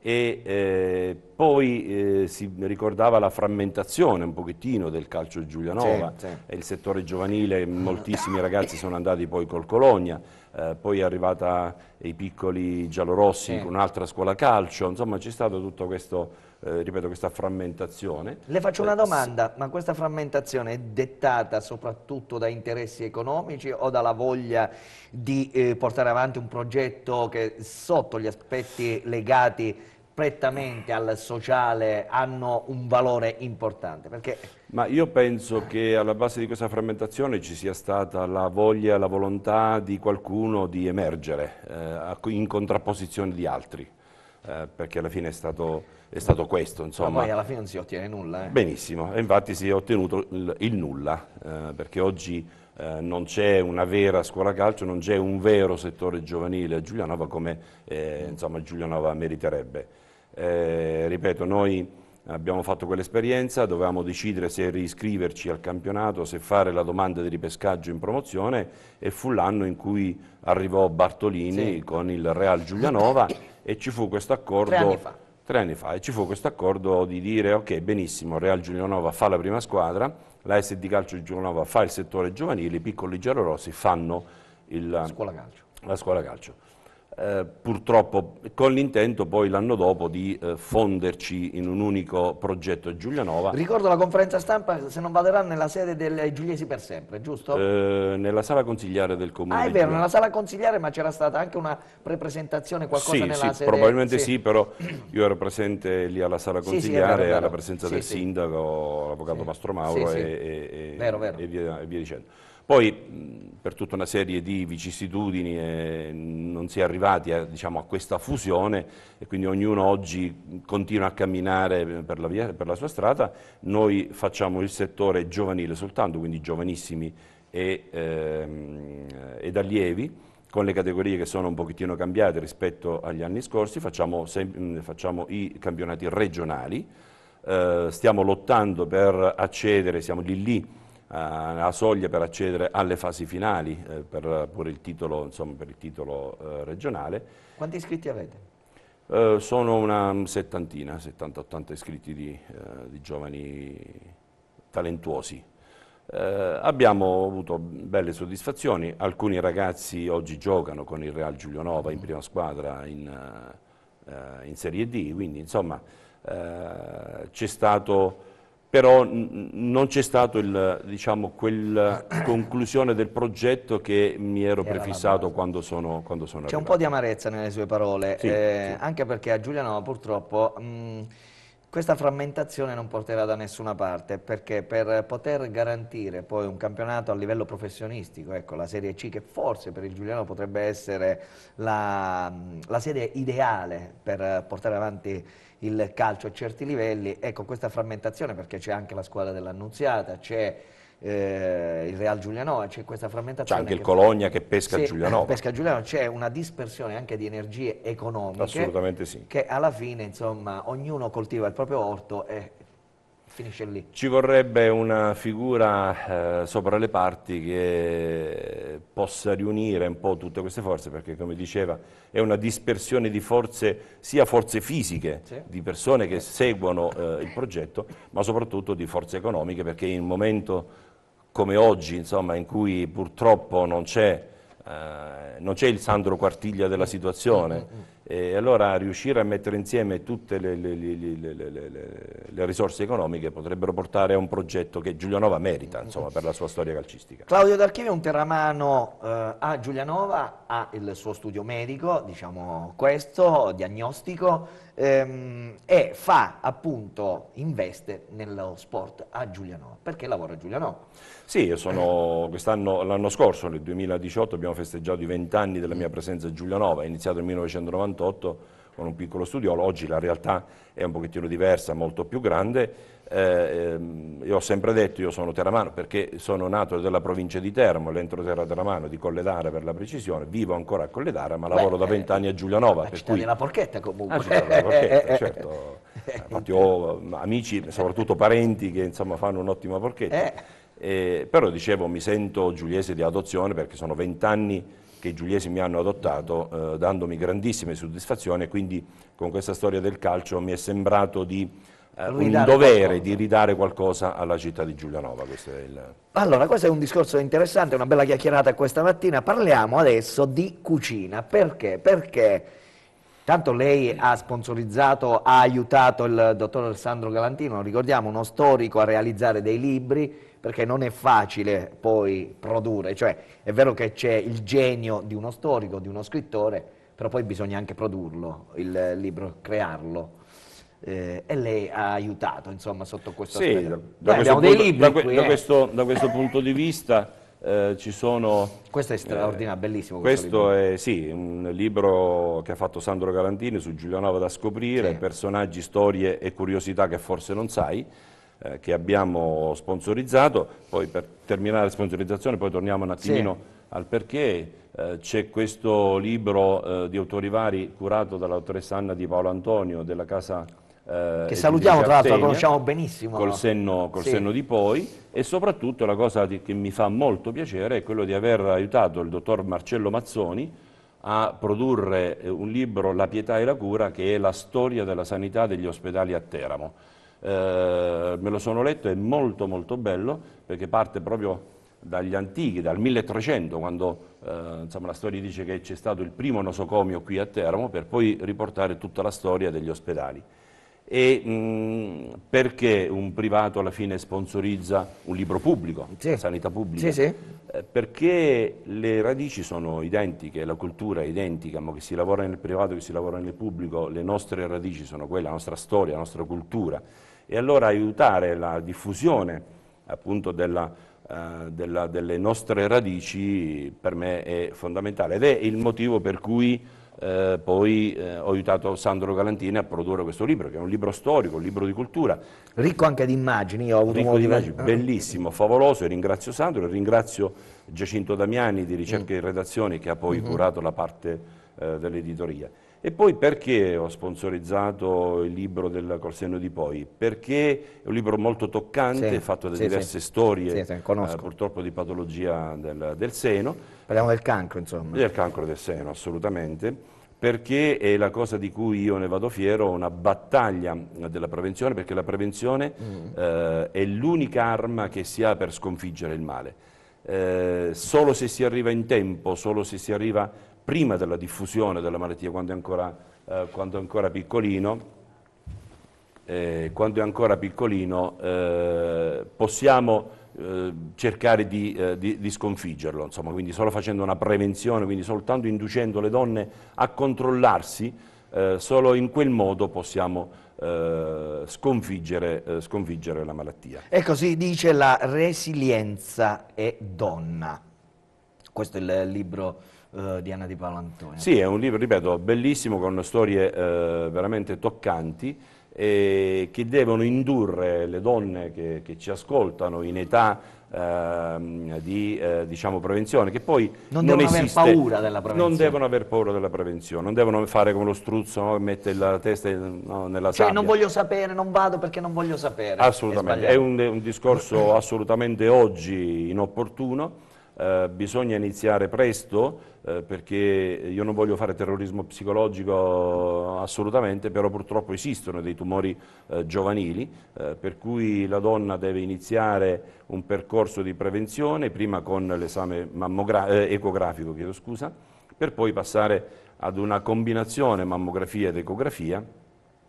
e eh, poi eh, si ricordava la frammentazione un pochettino del calcio Giulianova, sì, il settore giovanile, moltissimi ragazzi sono andati poi col Colonia eh, poi è arrivata i piccoli giallorossi sì. con un'altra scuola calcio, insomma c'è stato tutto questo... Eh, ripeto, questa frammentazione. Le faccio una eh, domanda, ma questa frammentazione è dettata soprattutto da interessi economici o dalla voglia di eh, portare avanti un progetto che sotto gli aspetti legati prettamente al sociale hanno un valore importante? Perché... Ma io penso che alla base di questa frammentazione ci sia stata la voglia, la volontà di qualcuno di emergere eh, in contrapposizione di altri, eh, perché alla fine è stato è stato questo. Insomma. Ma poi alla fine non si ottiene nulla. Eh. Benissimo, infatti si è ottenuto il, il nulla, eh, perché oggi eh, non c'è una vera scuola calcio, non c'è un vero settore giovanile a Giulianova come eh, insomma, Giulianova meriterebbe. Eh, ripeto, noi abbiamo fatto quell'esperienza, dovevamo decidere se riscriverci al campionato, se fare la domanda di ripescaggio in promozione e fu l'anno in cui arrivò Bartolini sì. con il Real Giulianova e ci fu questo accordo... Tre anni fa. Tre anni fa e ci fu questo accordo di dire ok benissimo Real Giulianova fa la prima squadra, la SD Calcio di Giulianova fa il settore giovanile, i piccoli giallorossi fanno il, scuola calcio. La scuola calcio. Eh, purtroppo con l'intento poi l'anno dopo di eh, fonderci in un unico progetto Giulianova. Ricordo la conferenza stampa, se non valerà, nella sede dei Giuliesi per sempre, giusto? Eh, nella sala consigliare del Comune. Ah è vero, nella sala consigliare ma c'era stata anche una prepresentazione, qualcosa sì, nella sì, sede? probabilmente sì. sì. però io ero presente lì alla sala consigliare, sì, alla presenza del sindaco, l'avvocato Mastro Mauro e, e, e, vero, vero. Via, e via dicendo. Poi per tutta una serie di vicissitudini eh, non si è arrivati a, diciamo, a, questa fusione e quindi ognuno oggi continua a camminare eh, per la, via, per la sua strada. Noi facciamo il settore giovanile soltanto, quindi giovanissimi e, ehm, eh, ed allievi con le categorie che sono un pochettino cambiate rispetto agli anni scorsi, facciamo, facciamo i campionati regionali, eh, stiamo lottando per accedere, siamo lì lì eh, la soglia per accedere alle fasi finali eh, per, per, il titolo, insomma, per il titolo eh, regionale. Quanti iscritti avete? Uh, sono una settantina, 70-80 iscritti di, uh, di, giovani talentuosi. Uh, abbiamo avuto belle soddisfazioni, alcuni ragazzi oggi giocano con il Real Giulionova in prima squadra in, in Serie D, quindi insomma c'è stato però non c'è stata diciamo, quella conclusione del progetto che mi ero prefissato quando sono, quando sono C'è un po' di amarezza nelle sue parole, sì, eh, sì. anche perché a Giuliano purtroppo... Mh, questa frammentazione non porterà da nessuna parte perché per poter garantire poi un campionato a livello professionistico, ecco, la Serie C che forse per il Giuliano potrebbe essere la, la serie ideale per portare avanti il calcio a certi livelli, ecco questa frammentazione perché c'è anche la squadra dell'Annunziata, c'è eh, il Real Giulianova, c'è questa frammentazione. C'è anche il Cologna fa... che pesca il sì, Giulianova. Pesca Giulianova, c'è una dispersione anche di energie economiche. Assolutamente sì. Che alla fine, insomma, ognuno coltiva il proprio orto e finisce lì. Ci vorrebbe una figura eh, sopra le parti che possa riunire un po' tutte queste forze, perché come diceva è una dispersione di forze, sia forze fisiche, sì. di persone che seguono eh, il progetto, ma soprattutto di forze economiche, perché in un momento come oggi, insomma, in cui purtroppo non c'è eh, il Sandro Quartiglia della situazione. Mm, mm, mm. E allora riuscire a mettere insieme tutte le, le, le, le, risorse economiche potrebbero portare a un progetto che Giulianova merita insomma, per la sua storia calcistica. Claudio D'Archivio è un terramano eh, a Giulianova, ha il suo studio medico, diciamo questo, diagnostico, ehm, e fa appunto, investe nello sport a Giuliano, perché lavora a Giuliano. Sì, io sono quest'anno, l'anno scorso, nel 2018, abbiamo festeggiato i vent'anni della mia mm. presenza a Giulianova, è iniziato nel 1998 con un piccolo studiolo, oggi la realtà è un pochettino diversa, molto più grande, eh, ehm, io ho sempre detto, io sono teramano perché sono nato della provincia di Teramo, l'entroterra teramano di Colledara per la precisione, vivo ancora a Colledara ma Beh, lavoro da eh, vent'anni a eh, Giulianova. La per città cui... della porchetta comunque. Ah, città porchetta, certo. Infatti ho amici, soprattutto parenti, che insomma fanno un'ottima porchetta. Eh. Eh, però dicevo, mi sento giuliese di adozione perché sono vent'anni che i giuliesi mi hanno adottato, eh, dandomi grandissime soddisfazioni quindi con questa storia del calcio mi è sembrato di eh, un dovere di ridare qualcosa alla città di Giulianova. Questo è il... Allora, questo è un discorso interessante, una bella chiacchierata questa mattina. Parliamo adesso di cucina. Perché? Perché tanto lei ha sponsorizzato, ha aiutato il dottor Alessandro Galantino, ricordiamo, uno storico a realizzare dei libri, perché non è facile poi produrre, cioè è vero che c'è il genio di uno storico, di uno scrittore, però poi bisogna anche produrlo, il libro, crearlo eh, e lei ha aiutato insomma, sotto questo sì, aspetto. Da, da, questo punto, da, qui, eh. questo, da, questo punto, di vista eh, ci sono... Questo è eh, straordinario, bellissimo. Questo, questo è sì, un libro che ha fatto Sandro Galantini su Giulianova da scoprire, sì. personaggi, storie e curiosità che forse non sai eh, che abbiamo sponsorizzato, poi per terminare la sponsorizzazione poi torniamo un attimino sì. al perché, eh, c'è questo libro eh, di autori vari curato dall'autoressa Anna di Paolo Antonio della Casa eh, che salutiamo tra l'altro, la conosciamo benissimo. Col, senno, col sì. senno, di poi e soprattutto la cosa di, che mi fa molto piacere è quello di aver aiutato il dottor Marcello Mazzoni a produrre eh, un libro La pietà e la cura che è la storia della sanità degli ospedali a Teramo. Eh, me lo sono letto, è molto molto bello perché parte proprio dagli antichi, dal 1300 quando eh, insomma, la storia dice che c'è stato il primo nosocomio qui a Teramo per poi riportare tutta la storia degli ospedali. E mh, perché un privato alla fine sponsorizza un libro pubblico, sì. sanità pubblica? Sì, sì. Eh, perché le radici sono identiche, la cultura è identica, ma che si lavora nel privato, che si lavora nel pubblico, le nostre radici sono quelle, la nostra storia, la nostra cultura. E allora aiutare la diffusione appunto della, eh, della, delle nostre radici per me è fondamentale ed è il motivo per cui eh, poi eh, ho aiutato Sandro Galantini a produrre questo libro, che è un libro storico, un libro di cultura. Ricco anche di immagini, ho avuto Ricco di immagini, ah. bellissimo, favoloso, e ringrazio Sandro, e ringrazio Giacinto Damiani di Ricerca mm. e Redazione che ha poi mm -hmm. curato la parte eh, dell'editoria. E poi perché ho sponsorizzato il libro del Corsenno di Poi? Perché è un libro molto toccante, sì, fatto da sì, diverse sì. storie, eh, purtroppo di patologia del, del, seno. Parliamo del cancro, insomma. Del cancro del seno, assolutamente perché è la cosa di cui io ne vado fiero, una battaglia della prevenzione, perché la prevenzione mm. eh, è l'unica arma che si ha per sconfiggere il male. Eh, solo se si arriva in tempo, solo se si arriva prima della diffusione della malattia, quando è ancora, eh, quando è ancora piccolino, eh, quando è ancora piccolino eh, possiamo eh, cercare di, eh, di, di sconfiggerlo, insomma, quindi solo facendo una prevenzione, quindi soltanto inducendo le donne a controllarsi, eh, solo in quel modo possiamo eh, sconfiggere, eh, sconfiggere la malattia. E così dice la resilienza è donna. Questo è il libro eh, di Anna Di Paolo Antonio. Sì, è un libro, ripeto, bellissimo, con storie eh, veramente toccanti eh, che devono indurre le donne che, che ci ascoltano in età ehm, di eh, diciamo prevenzione, che poi non, non devono esiste, aver paura della prevenzione. Non devono aver paura della prevenzione, non devono fare come lo struzzo no, che mette la testa no, nella cioè, sabbia. non voglio sapere, non vado perché non voglio sapere. Assolutamente, è, è un, un discorso assolutamente oggi inopportuno eh, bisogna iniziare presto eh, perché io non voglio fare terrorismo psicologico assolutamente, però purtroppo esistono dei tumori eh, giovanili, eh, per cui la donna deve iniziare un percorso di prevenzione, prima con l'esame eh, ecografico, chiedo scusa, per poi passare ad una combinazione mammografia ed ecografia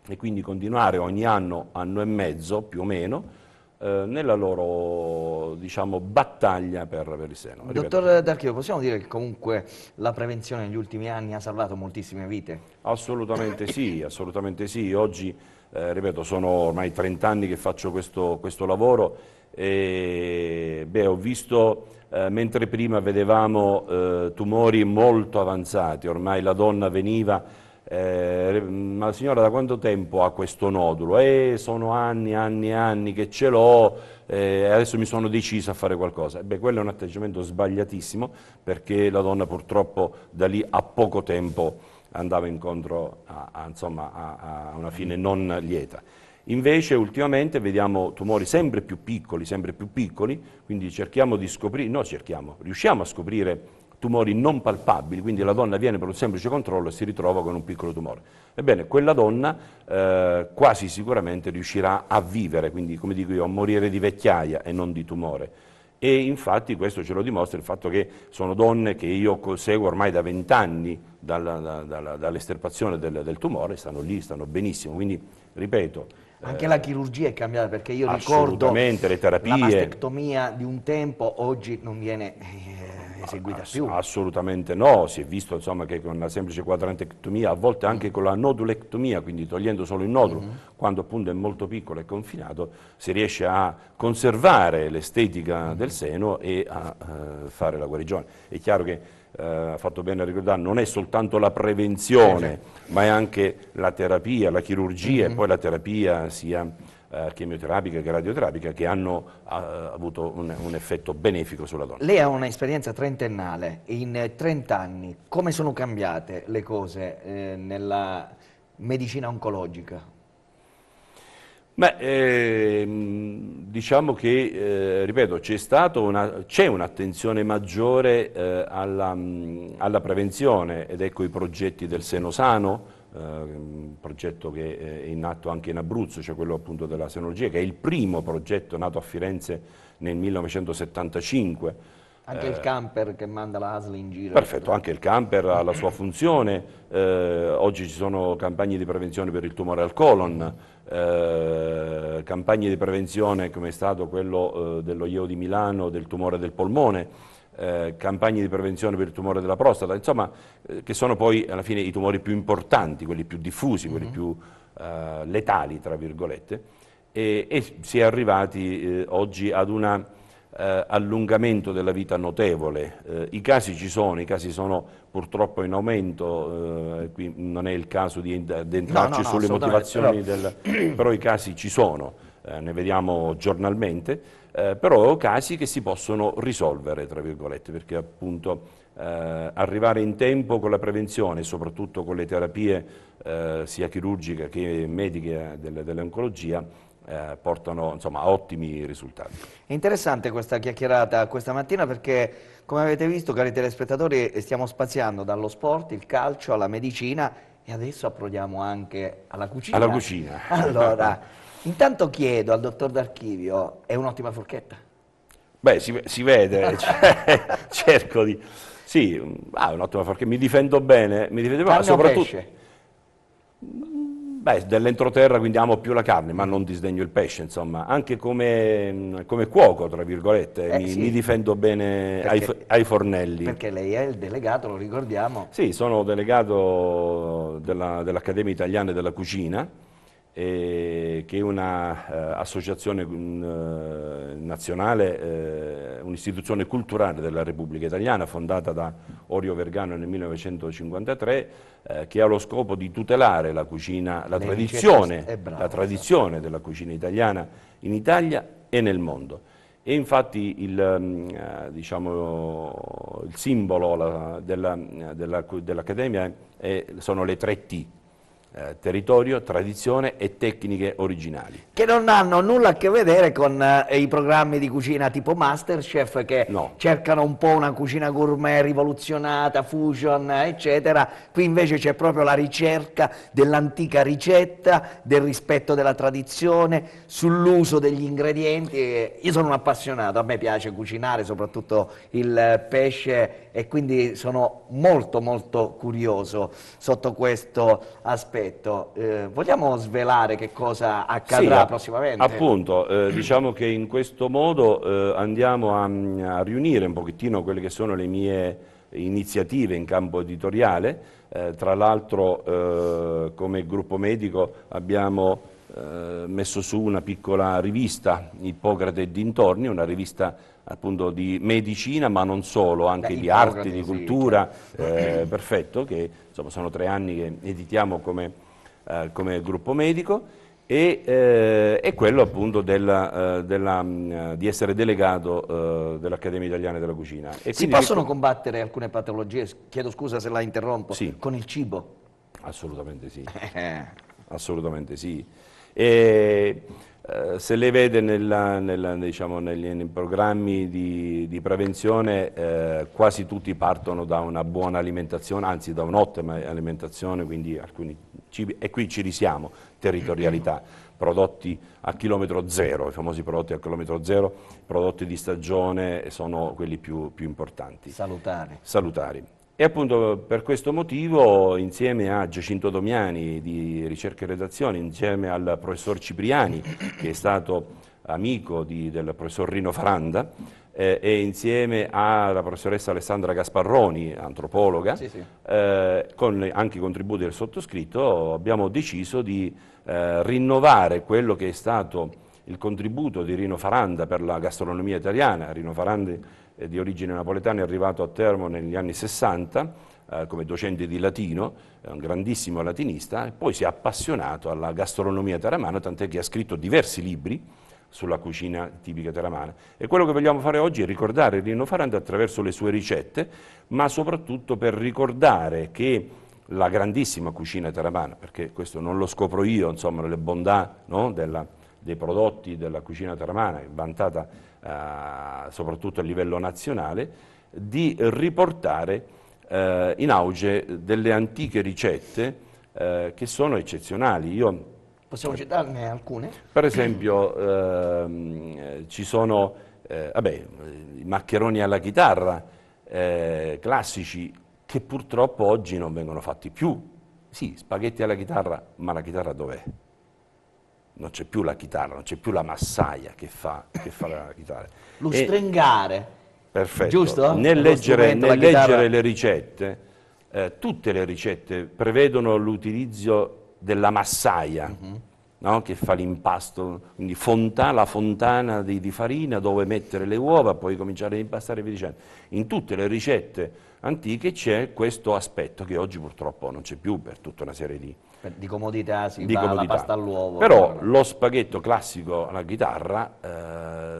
e quindi continuare ogni anno, anno e mezzo più o meno, eh, nella loro diciamo, battaglia per, per il seno. Ripeto. Dottor D'Archio, possiamo dire che comunque la prevenzione negli ultimi anni ha salvato moltissime vite? Assolutamente sì, assolutamente sì. Oggi, eh, ripeto, sono ormai 30 anni che faccio questo, questo lavoro e beh, ho visto... Eh, mentre prima vedevamo eh, tumori molto avanzati, ormai la donna veniva eh, ma signora da quanto tempo ha questo nodulo? Eh, sono anni, anni, anni che ce l'ho, eh, adesso mi sono deciso a fare qualcosa. Beh, quello è un atteggiamento sbagliatissimo perché la donna purtroppo da lì a poco tempo andava incontro a, a, insomma, a, a una fine non lieta. Invece ultimamente vediamo tumori sempre più piccoli, sempre più piccoli, quindi cerchiamo di scoprire, no cerchiamo, riusciamo a scoprire tumori non palpabili, quindi la donna viene per un semplice controllo e si ritrova con un piccolo tumore. Ebbene, quella donna eh, quasi sicuramente riuscirà a vivere, quindi come dico io, a morire di vecchiaia e non di tumore. E infatti questo ce lo dimostra il fatto che sono donne che io seguo ormai da vent'anni dall'esterpazione del, del tumore, stanno lì, stanno benissimo. Quindi, ripeto, anche la chirurgia è cambiata perché io ricordo le terapie. la mastectomia di un tempo, oggi non viene eh, eseguita Ass più. Assolutamente no, si è visto insomma, che con una semplice quadrantectomia, a volte anche con la nodulectomia, quindi togliendo solo il nodulo, mm -hmm. quando appunto è molto piccolo e confinato, si riesce a conservare l'estetica mm -hmm. del seno e a eh, fare la guarigione. È chiaro che eh, ha eh, fatto bene a ricordare, non è soltanto la prevenzione, eh, esatto. sì. ma è anche la terapia, la chirurgia mm -hmm. e mm-hmm. poi la terapia sia eh, chemioterapica che radioterapica che hanno ha, eh, avuto un, un, effetto benefico sulla donna. Lei ha un'esperienza trentennale, in 30 anni come sono cambiate le cose eh, nella medicina oncologica? Beh, eh, diciamo che, eh, ripeto, c'è, un'attenzione un maggiore eh, alla, mm, alla, prevenzione ed ecco i progetti del seno sano, un ehm, progetto che eh, è in atto anche in Abruzzo, cioè quello appunto della senologia, che è il primo progetto nato a Firenze nel 1975. Anche eh, il camper che manda la Asli in giro. Perfetto, anche il camper ha la sua funzione, eh, oggi ci sono campagne di prevenzione per il tumore al colon, eh, campagne di prevenzione come è stato quello eh, dello IEO di Milano, del tumore del polmone, eh, campagne di prevenzione per il tumore della prostata, insomma, eh, che sono poi alla fine i tumori più importanti, quelli più diffusi, quelli mm -hmm. più eh, letali, tra virgolette, e, e si è arrivati eh, oggi ad un eh, allungamento della vita notevole. Eh, I casi ci sono, i casi sono purtroppo in aumento, qui non è il caso di addentrarci no, no, sulle no, motivazioni, però... del, però i casi ci sono, ne vediamo giornalmente eh, però casi che si possono risolvere, tra virgolette, perché appunto eh, arrivare in tempo con la prevenzione, soprattutto con le terapie eh, sia chirurgiche che mediche dell'oncologia, eh, portano insomma, a ottimi risultati. È interessante questa chiacchierata questa mattina perché come avete visto cari telespettatori stiamo spaziando dallo sport, il calcio alla medicina e adesso approdiamo anche alla cucina. Alla cucina. Allora, Intanto chiedo al dottor D'Archivio, è un'ottima forchetta? Beh, si, si vede, cioè, cerco di... Sì, ah, un'ottima forchetta, mi difendo bene, mi difendo bene, soprattutto... Pesce. Beh, dell'entroterra quindi amo più la carne, ma non disdegno il pesce, insomma, anche come, come cuoco, tra virgolette, eh, mi, sì. mi, difendo bene perché, ai, ai, fornelli. Perché lei è il delegato, lo ricordiamo. Sì, sono delegato dell'Accademia Italiana della Cucina, che è un'associazione eh, uh, mm, eh, nazionale, uh, un'istituzione culturale della Repubblica Italiana fondata da Orio Vergano nel 1953 uh, che ha lo scopo di tutelare la, cucina, la, tradizione, bravo, la tradizione della cucina italiana in Italia e nel mondo. E infatti il, mm, diciamo, il simbolo dell'Accademia della, dell sono le tre T, eh, territorio, tradizione e tecniche originali. Che non hanno nulla a che vedere con eh, i programmi di cucina tipo Masterchef che no. cercano un po' una cucina gourmet rivoluzionata, fusion, eccetera. Qui invece c'è proprio la ricerca dell'antica ricetta, del rispetto della tradizione, sull'uso degli ingredienti. Io sono un appassionato, a me piace cucinare, soprattutto il pesce e quindi sono molto molto curioso sotto questo aspetto. Eh, vogliamo svelare che cosa accadrà sì, prossimamente? Appunto, eh, diciamo che in questo modo eh, andiamo a, a, riunire un pochettino quelle che sono le mie iniziative in campo editoriale, eh, tra l'altro eh, come gruppo medico abbiamo eh, messo su una piccola rivista, Ippocrate e dintorni, una rivista appunto di medicina ma non solo, anche da di arte, di cultura, sì. Certo. eh, perfetto, che insomma, sono tre anni che editiamo come, eh, come gruppo medico e, eh, e, quello appunto della, eh, della, mm, eh, di essere delegato eh, dell'Accademia Italiana della Cucina. E si possono che... combattere alcune patologie, chiedo scusa se la interrompo, sì. con il cibo? Assolutamente sì, assolutamente sì. E, eh, se lei vede nella, nella, diciamo, negli, nei programmi di, di prevenzione eh, quasi tutti partono da una buona alimentazione, anzi da un'ottima alimentazione, quindi alcuni cibi, e qui ci risiamo, territorialità, prodotti a chilometro zero, i famosi prodotti a chilometro zero, prodotti di stagione sono quelli più, più importanti. Salutari. Salutari. E appunto per questo motivo, insieme a Giacinto Domiani di Ricerca e Redazione, insieme al professor Cipriani, che è stato amico di, del professor Rino Faranda, eh, e insieme alla professoressa Alessandra Gasparroni, antropologa, sì, sì. Eh, con anche i contributi del sottoscritto, abbiamo deciso di eh, rinnovare quello che è stato il contributo di Rino Faranda per la gastronomia italiana. Rino Faranda eh, di origine napoletana, è arrivato a Termo negli anni 60 eh, come docente di latino, è un grandissimo latinista, e poi si è appassionato alla gastronomia teramana, tant'è che ha scritto diversi libri sulla cucina tipica teramana. E quello che vogliamo fare oggi è ricordare Rino Farante attraverso le sue ricette, ma soprattutto per ricordare che la grandissima cucina teramana, perché questo non lo scopro io, insomma, le bondà no, della dei prodotti della cucina termana, vantata eh, soprattutto a livello nazionale, di riportare eh, in auge delle antiche ricette eh, che sono eccezionali. Io, Possiamo citarne alcune? Per esempio ehm, eh, ci sono eh, vabbè, i maccheroni alla chitarra eh, classici che purtroppo oggi non vengono fatti più. Sì, spaghetti alla chitarra, ma la chitarra dov'è? non c'è più la chitarra, non c'è più la massaia che fa, che fa la chitarra. Lo e, strengare. Perfetto. Giusto? Nel leggere, nel leggere le ricette, eh, tutte le ricette prevedono l'utilizzo della massaia, uh mhm. -huh. no? che fa l'impasto, quindi fontana, la fontana di, di, farina dove mettere le uova, poi cominciare a impastare e via dicendo. In tutte le ricette antiche c'è questo aspetto che oggi purtroppo non c'è più per tutta una serie di di comodità si di va comodità. pasta all'uovo. Però lo spaghetto classico alla chitarra,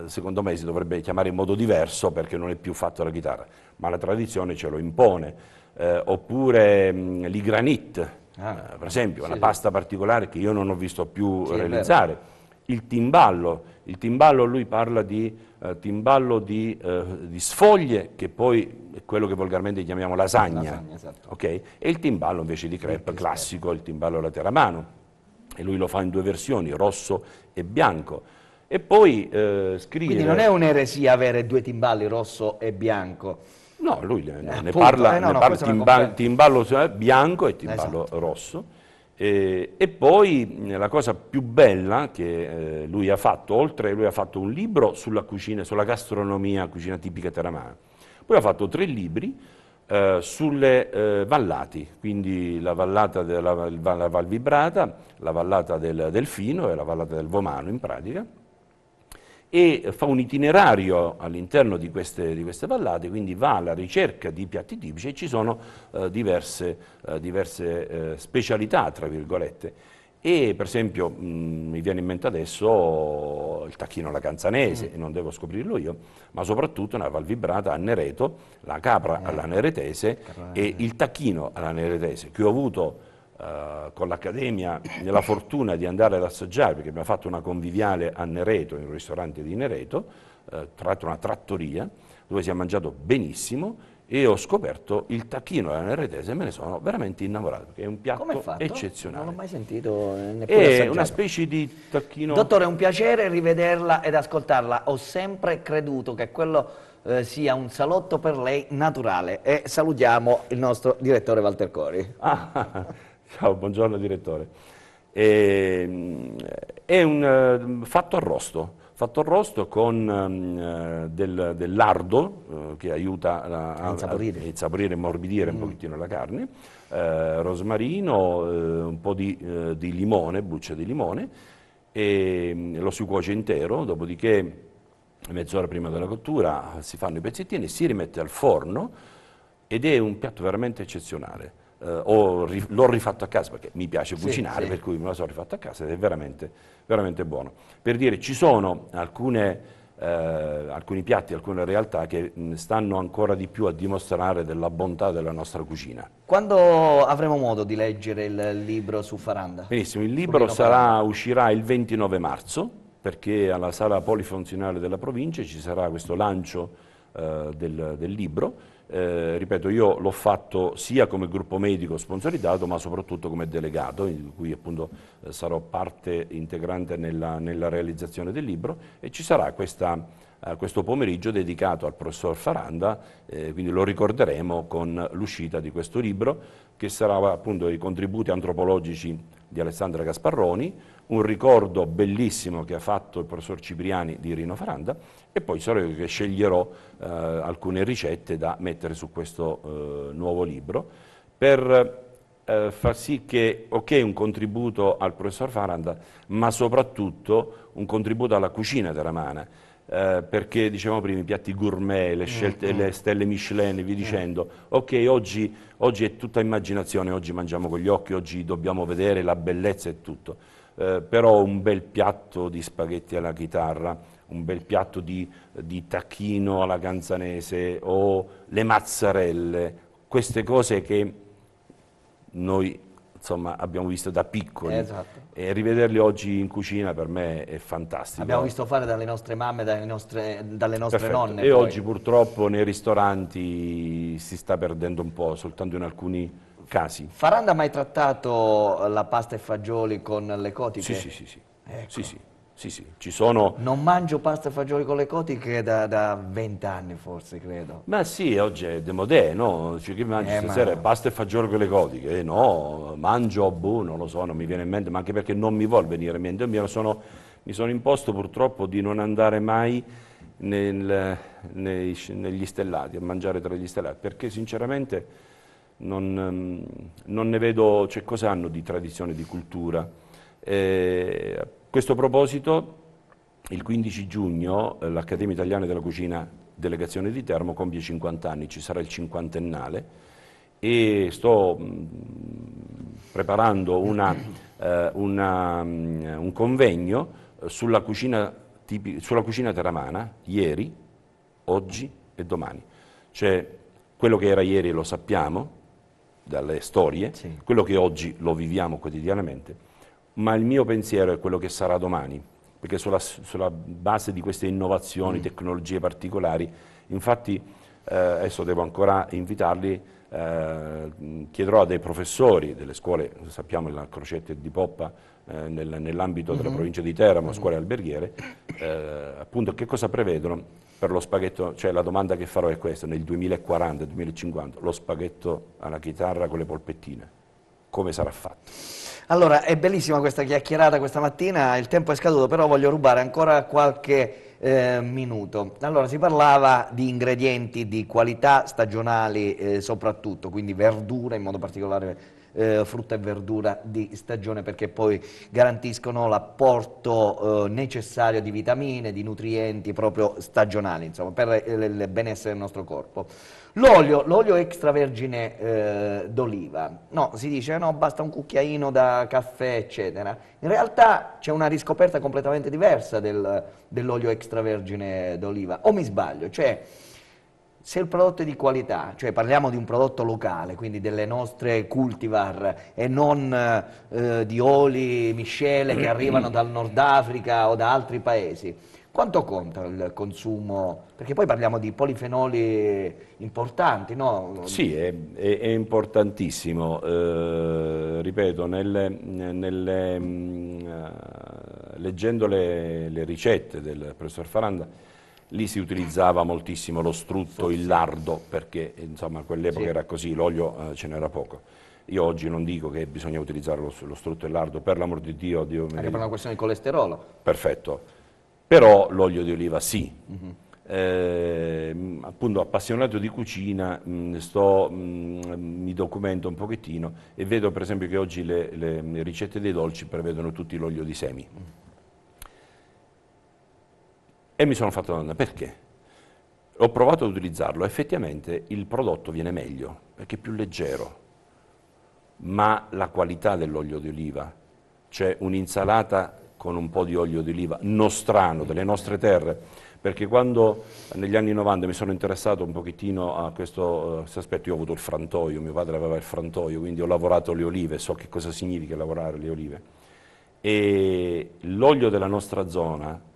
eh, secondo me si dovrebbe chiamare in modo diverso perché non è più fatto alla chitarra, ma la tradizione ce lo impone. Eh, oppure mm, l'igranit, ah, eh, per esempio, sì, una pasta sì. particolare che io non ho visto più sì, realizzare. Il timballo, il timballo, lui parla di eh, timballo di, eh, di, sfoglie, che poi è quello che volgarmente chiamiamo lasagna, lasagna esatto. okay? e il timballo invece di crepe il classico, il timballo alla teramano, e lui lo fa in due versioni, rosso e bianco. E poi eh, scrive... Quindi non è un'eresia avere due timballi, rosso e bianco. No, lui ne, eh, ne appunto, parla, eh, no, ne no, parla timba, timballo eh, bianco e timballo esatto. rosso. E, e, poi la cosa più bella che eh, lui ha fatto, oltre lui ha fatto un libro sulla cucina, sulla gastronomia, cucina tipica teramana, poi ha fatto tre libri eh, sulle eh, vallati, quindi la vallata della la Val Vibrata, la vallata del Delfino e la vallata del Vomano in pratica, e fa un itinerario all'interno di, di queste, vallate, quindi va alla ricerca di piatti tipici e ci sono eh, diverse, eh, diverse eh, specialità, tra virgolette. E per esempio mh, mi viene in mente adesso il tacchino alla canzanese, mm. non devo scoprirlo io, ma soprattutto una valvibrata a Nereto, la capra eh, alla neretese e il tacchino alla neretese, che ho avuto eh, con l'Accademia nella fortuna di andare ad assaggiare, perché abbiamo fatto una conviviale a Nereto, in un ristorante di Nereto, eh, tra l'altro una trattoria, dove si è mangiato benissimo e ho scoperto il tacchino della neretese e me ne sono veramente innamorato, perché è un piatto è eccezionale. Non l'ho mai sentito neppure È assaggiato. una specie di tacchino... Dottore, è un piacere rivederla ed ascoltarla. Ho sempre creduto che quello eh, sia un salotto per lei naturale. E salutiamo il nostro direttore Walter Cori. Ah, Ciao, buongiorno direttore. E, ehm, è un eh, fatto arrosto, fatto arrosto con ehm, del, del lardo eh, che aiuta a, a, insaporire. a insaporire, morbidire mm. un pochettino la carne, eh, rosmarino, eh, un po' di, eh, di, limone, buccia di limone, e mm, lo si cuoce intero, dopodiché mezz'ora prima della cottura si fanno i pezzettini, si rimette al forno ed è un piatto veramente eccezionale eh, ri- l'ho rifatto a casa perché mi piace cucinare, sì, per cui me lo sono rifatto a casa ed è veramente, veramente buono. Per dire, ci sono alcune... Eh, alcuni piatti, alcune realtà che stanno ancora di più a dimostrare della bontà della nostra cucina. Quando avremo modo di leggere il libro su Faranda? Benissimo, il libro sarà, uscirà il 29 marzo perché alla sala polifunzionale della provincia ci sarà questo lancio eh, del, del libro eh, ripeto, io l'ho fatto sia come gruppo medico sponsorizzato, ma soprattutto come delegato, in cui appunto eh, sarò parte integrante nella, nella, realizzazione del libro e ci sarà questa, eh, questo pomeriggio dedicato al professor Faranda, eh, quindi lo ricorderemo con l'uscita di questo libro, che sarà appunto i contributi antropologici di Alessandra Gasparroni, un ricordo bellissimo che ha fatto il professor Cipriani di Rino Faranda e poi sarò io che sceglierò eh, alcune ricette da mettere su questo eh, nuovo libro per eh, far sì che, ok, un contributo al professor Faranda, ma soprattutto un contributo alla cucina teramana. Eh, perché dicevamo prima i piatti gourmet, le, scelte, mm. le stelle Michelin, vi mm. dicendo, ok, oggi, oggi è tutta immaginazione, oggi mangiamo con gli occhi, oggi dobbiamo vedere la bellezza e tutto. Eh, però un bel piatto di spaghetti alla chitarra, un bel piatto di, di tacchino alla canzanese o le mazzarelle, queste cose che noi insomma, abbiamo visto da piccoli. Esatto. E rivederli oggi in cucina per me è fantastico. Abbiamo visto fare dalle nostre mamme, dalle nostre, dalle nostre nonne. E poi. oggi purtroppo nei ristoranti si sta perdendo un po', soltanto in alcuni casi. Faranda ha mai trattato la pasta e fagioli con le cotiche? Sì, sì, sì. sì. Ecco. sì, sì. Sì, sì, ci sono... Non mangio pasta e fagioli con le cotiche da, da 20 anni forse, credo. Ma sì, oggi è demodè, no? Cioè, chi mangia eh, stasera ma... pasta e fagioli con le cotiche? Eh, no, mangio, boh, non lo so, non mi viene in mente, ma anche perché non mi vuol venire in mente. Mi sono, mi sono imposto purtroppo di non andare mai nel, nei, negli stellati, a mangiare tra gli stellati, perché sinceramente non, ehm, non ne vedo, cioè, cosa hanno di tradizione, di cultura. Eh, a questo proposito, il 15 giugno eh, l'Accademia Italiana della Cucina Delegazione di Termo compie 50 anni, ci sarà il cinquantennale e sto mh, mm, preparando una, eh, una, mh, mm, un convegno eh, sulla cucina, tipi, sulla cucina teramana ieri, oggi e domani. Cioè, quello che era ieri lo sappiamo, dalle storie, sì. quello che oggi lo viviamo quotidianamente, ma il mio pensiero è quello che sarà domani, perché sulla, sulla base di queste innovazioni, mm. tecnologie particolari, infatti eh, adesso devo ancora invitarli, eh, chiederò a dei professori delle scuole, sappiamo la Crocetta di Poppa, eh, nell'ambito della mm-hmm. provincia di Teramo, mm-hmm. scuole alberghiere, eh, appunto che cosa prevedono per lo spaghetto, cioè la domanda che farò è questa, nel 2040-2050 lo spaghetto alla chitarra con le polpettine, come sarà fatto? Allora, è bellissima questa chiacchierata questa mattina, il tempo è scaduto, però voglio rubare ancora qualche eh, minuto. Allora, si parlava di ingredienti di qualità stagionali eh, soprattutto, quindi verdura in modo particolare eh, frutta e verdura di stagione perché poi garantiscono l'apporto eh, necessario di vitamine, di nutrienti proprio stagionali, insomma, per eh, il benessere del nostro corpo. L'olio, extravergine eh, d'oliva, no, si dice eh no, basta un cucchiaino da caffè, eccetera. In realtà c'è una riscoperta completamente diversa del, dell'olio extravergine d'oliva, o mi sbaglio, cioè se il prodotto è di qualità, cioè parliamo di un prodotto locale, quindi delle nostre cultivar e non eh, di oli, miscele che arrivano dal Nord Africa o da altri paesi, quanto conta il consumo? Perché poi parliamo di polifenoli importanti, no? Sì, è, è, è importantissimo. Eh, ripeto, nelle, nelle, mh, mm, eh, leggendo le, le, ricette del professor Faranda, lì si utilizzava moltissimo lo strutto, il lardo, perché insomma quell'epoca sì. era così, l'olio eh, ce n'era poco. Io oggi non dico che bisogna utilizzare lo, lo strutto e il lardo, per l'amor di Dio... Dio Anche per una questione di colesterolo. Perfetto, però l'olio di oliva sì. Mm -hmm. Eh, appunto appassionato di cucina, mh, sto, mh, mi documento un pochettino e vedo per esempio che oggi le, le ricette dei dolci prevedono tutti l'olio di semi. E mi sono fatto una domanda, perché? Ho provato ad utilizzarlo, effettivamente il prodotto viene meglio, perché è più leggero, ma la qualità dell'olio di oliva, cioè un'insalata con un po' di olio di oliva nostrano, delle nostre terre, perché quando negli anni 90 mi sono interessato un pochettino a questo, a eh, questo aspetto, io ho avuto il frantoio, mio padre aveva il frantoio, quindi ho lavorato le olive, so che cosa significa lavorare le olive, e l'olio della nostra zona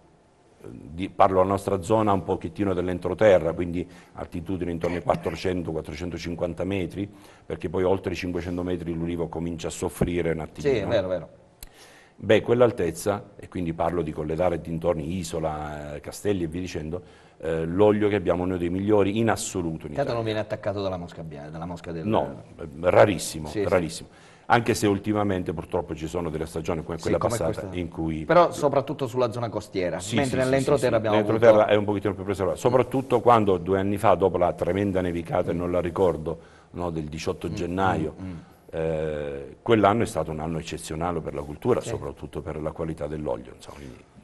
di, parlo della nostra zona un pochettino dell'entroterra, quindi altitudine intorno ai 400-450 metri, perché poi oltre i 500 metri l'ulivo comincia a soffrire un attimino. Sì, è vero, è vero. Beh, quell'altezza, e quindi parlo di Colledare dintorni, Isola, eh, Castelli e via dicendo, eh, l'olio che abbiamo è uno dei migliori in assoluto in Italia. non viene attaccato dalla mosca, bianca, dalla mosca del... No, eh, rarissimo, sì, rarissimo. Sì anche se ultimamente purtroppo ci sono delle stagioni come quella sì, come passata questa. in cui... Però soprattutto sulla zona costiera, sì, mentre sì, nell'entroterra abbiamo L'entroterra avuto... è un pochettino più preservata, soprattutto quando due anni fa, dopo la tremenda nevicata, mm. non la ricordo, no, del 18 mm, gennaio, mm. Mm eh, quell'anno è stato un anno eccezionale per la cultura, sì. soprattutto per la qualità dell'olio.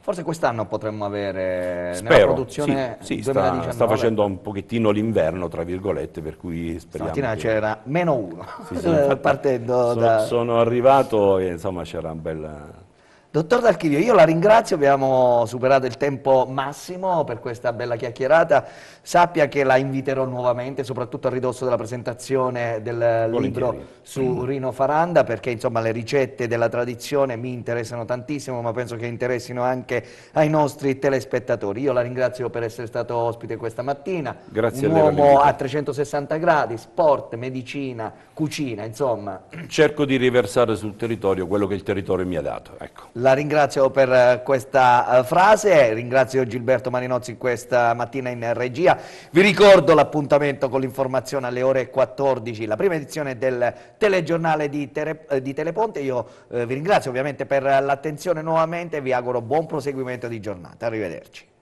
Forse quest'anno potremmo avere Spero, nella produzione sì, sì, sta, sta, facendo un pochettino l'inverno, tra virgolette, per cui speriamo. Stamattina c'era meno uno, sì, partendo sono, da... Sono arrivato e insomma c'era un bel Dottor D'Archivio, io la ringrazio, abbiamo superato il tempo massimo per questa bella chiacchierata. Sappia che la inviterò nuovamente, soprattutto a ridosso della presentazione del Volentieri. libro su mm. Rino Faranda, perché insomma le ricette della tradizione mi interessano tantissimo, ma penso che interessino anche ai nostri telespettatori. Io la ringrazio per essere stato ospite questa mattina. Grazie Un a lei. uomo a 360 gradi, sport, medicina, cucina, insomma. Cerco di riversare sul territorio quello che il territorio mi ha dato, ecco. La ringrazio per eh, questa eh, frase, ringrazio Gilberto Marinozzi questa mattina in regia. Vi ricordo l'appuntamento con l'informazione alle ore 14, la prima edizione del telegiornale di, Tere, eh, di Teleponte. Io vi ringrazio ovviamente per l'attenzione nuovamente e vi auguro buon proseguimento di giornata. Arrivederci.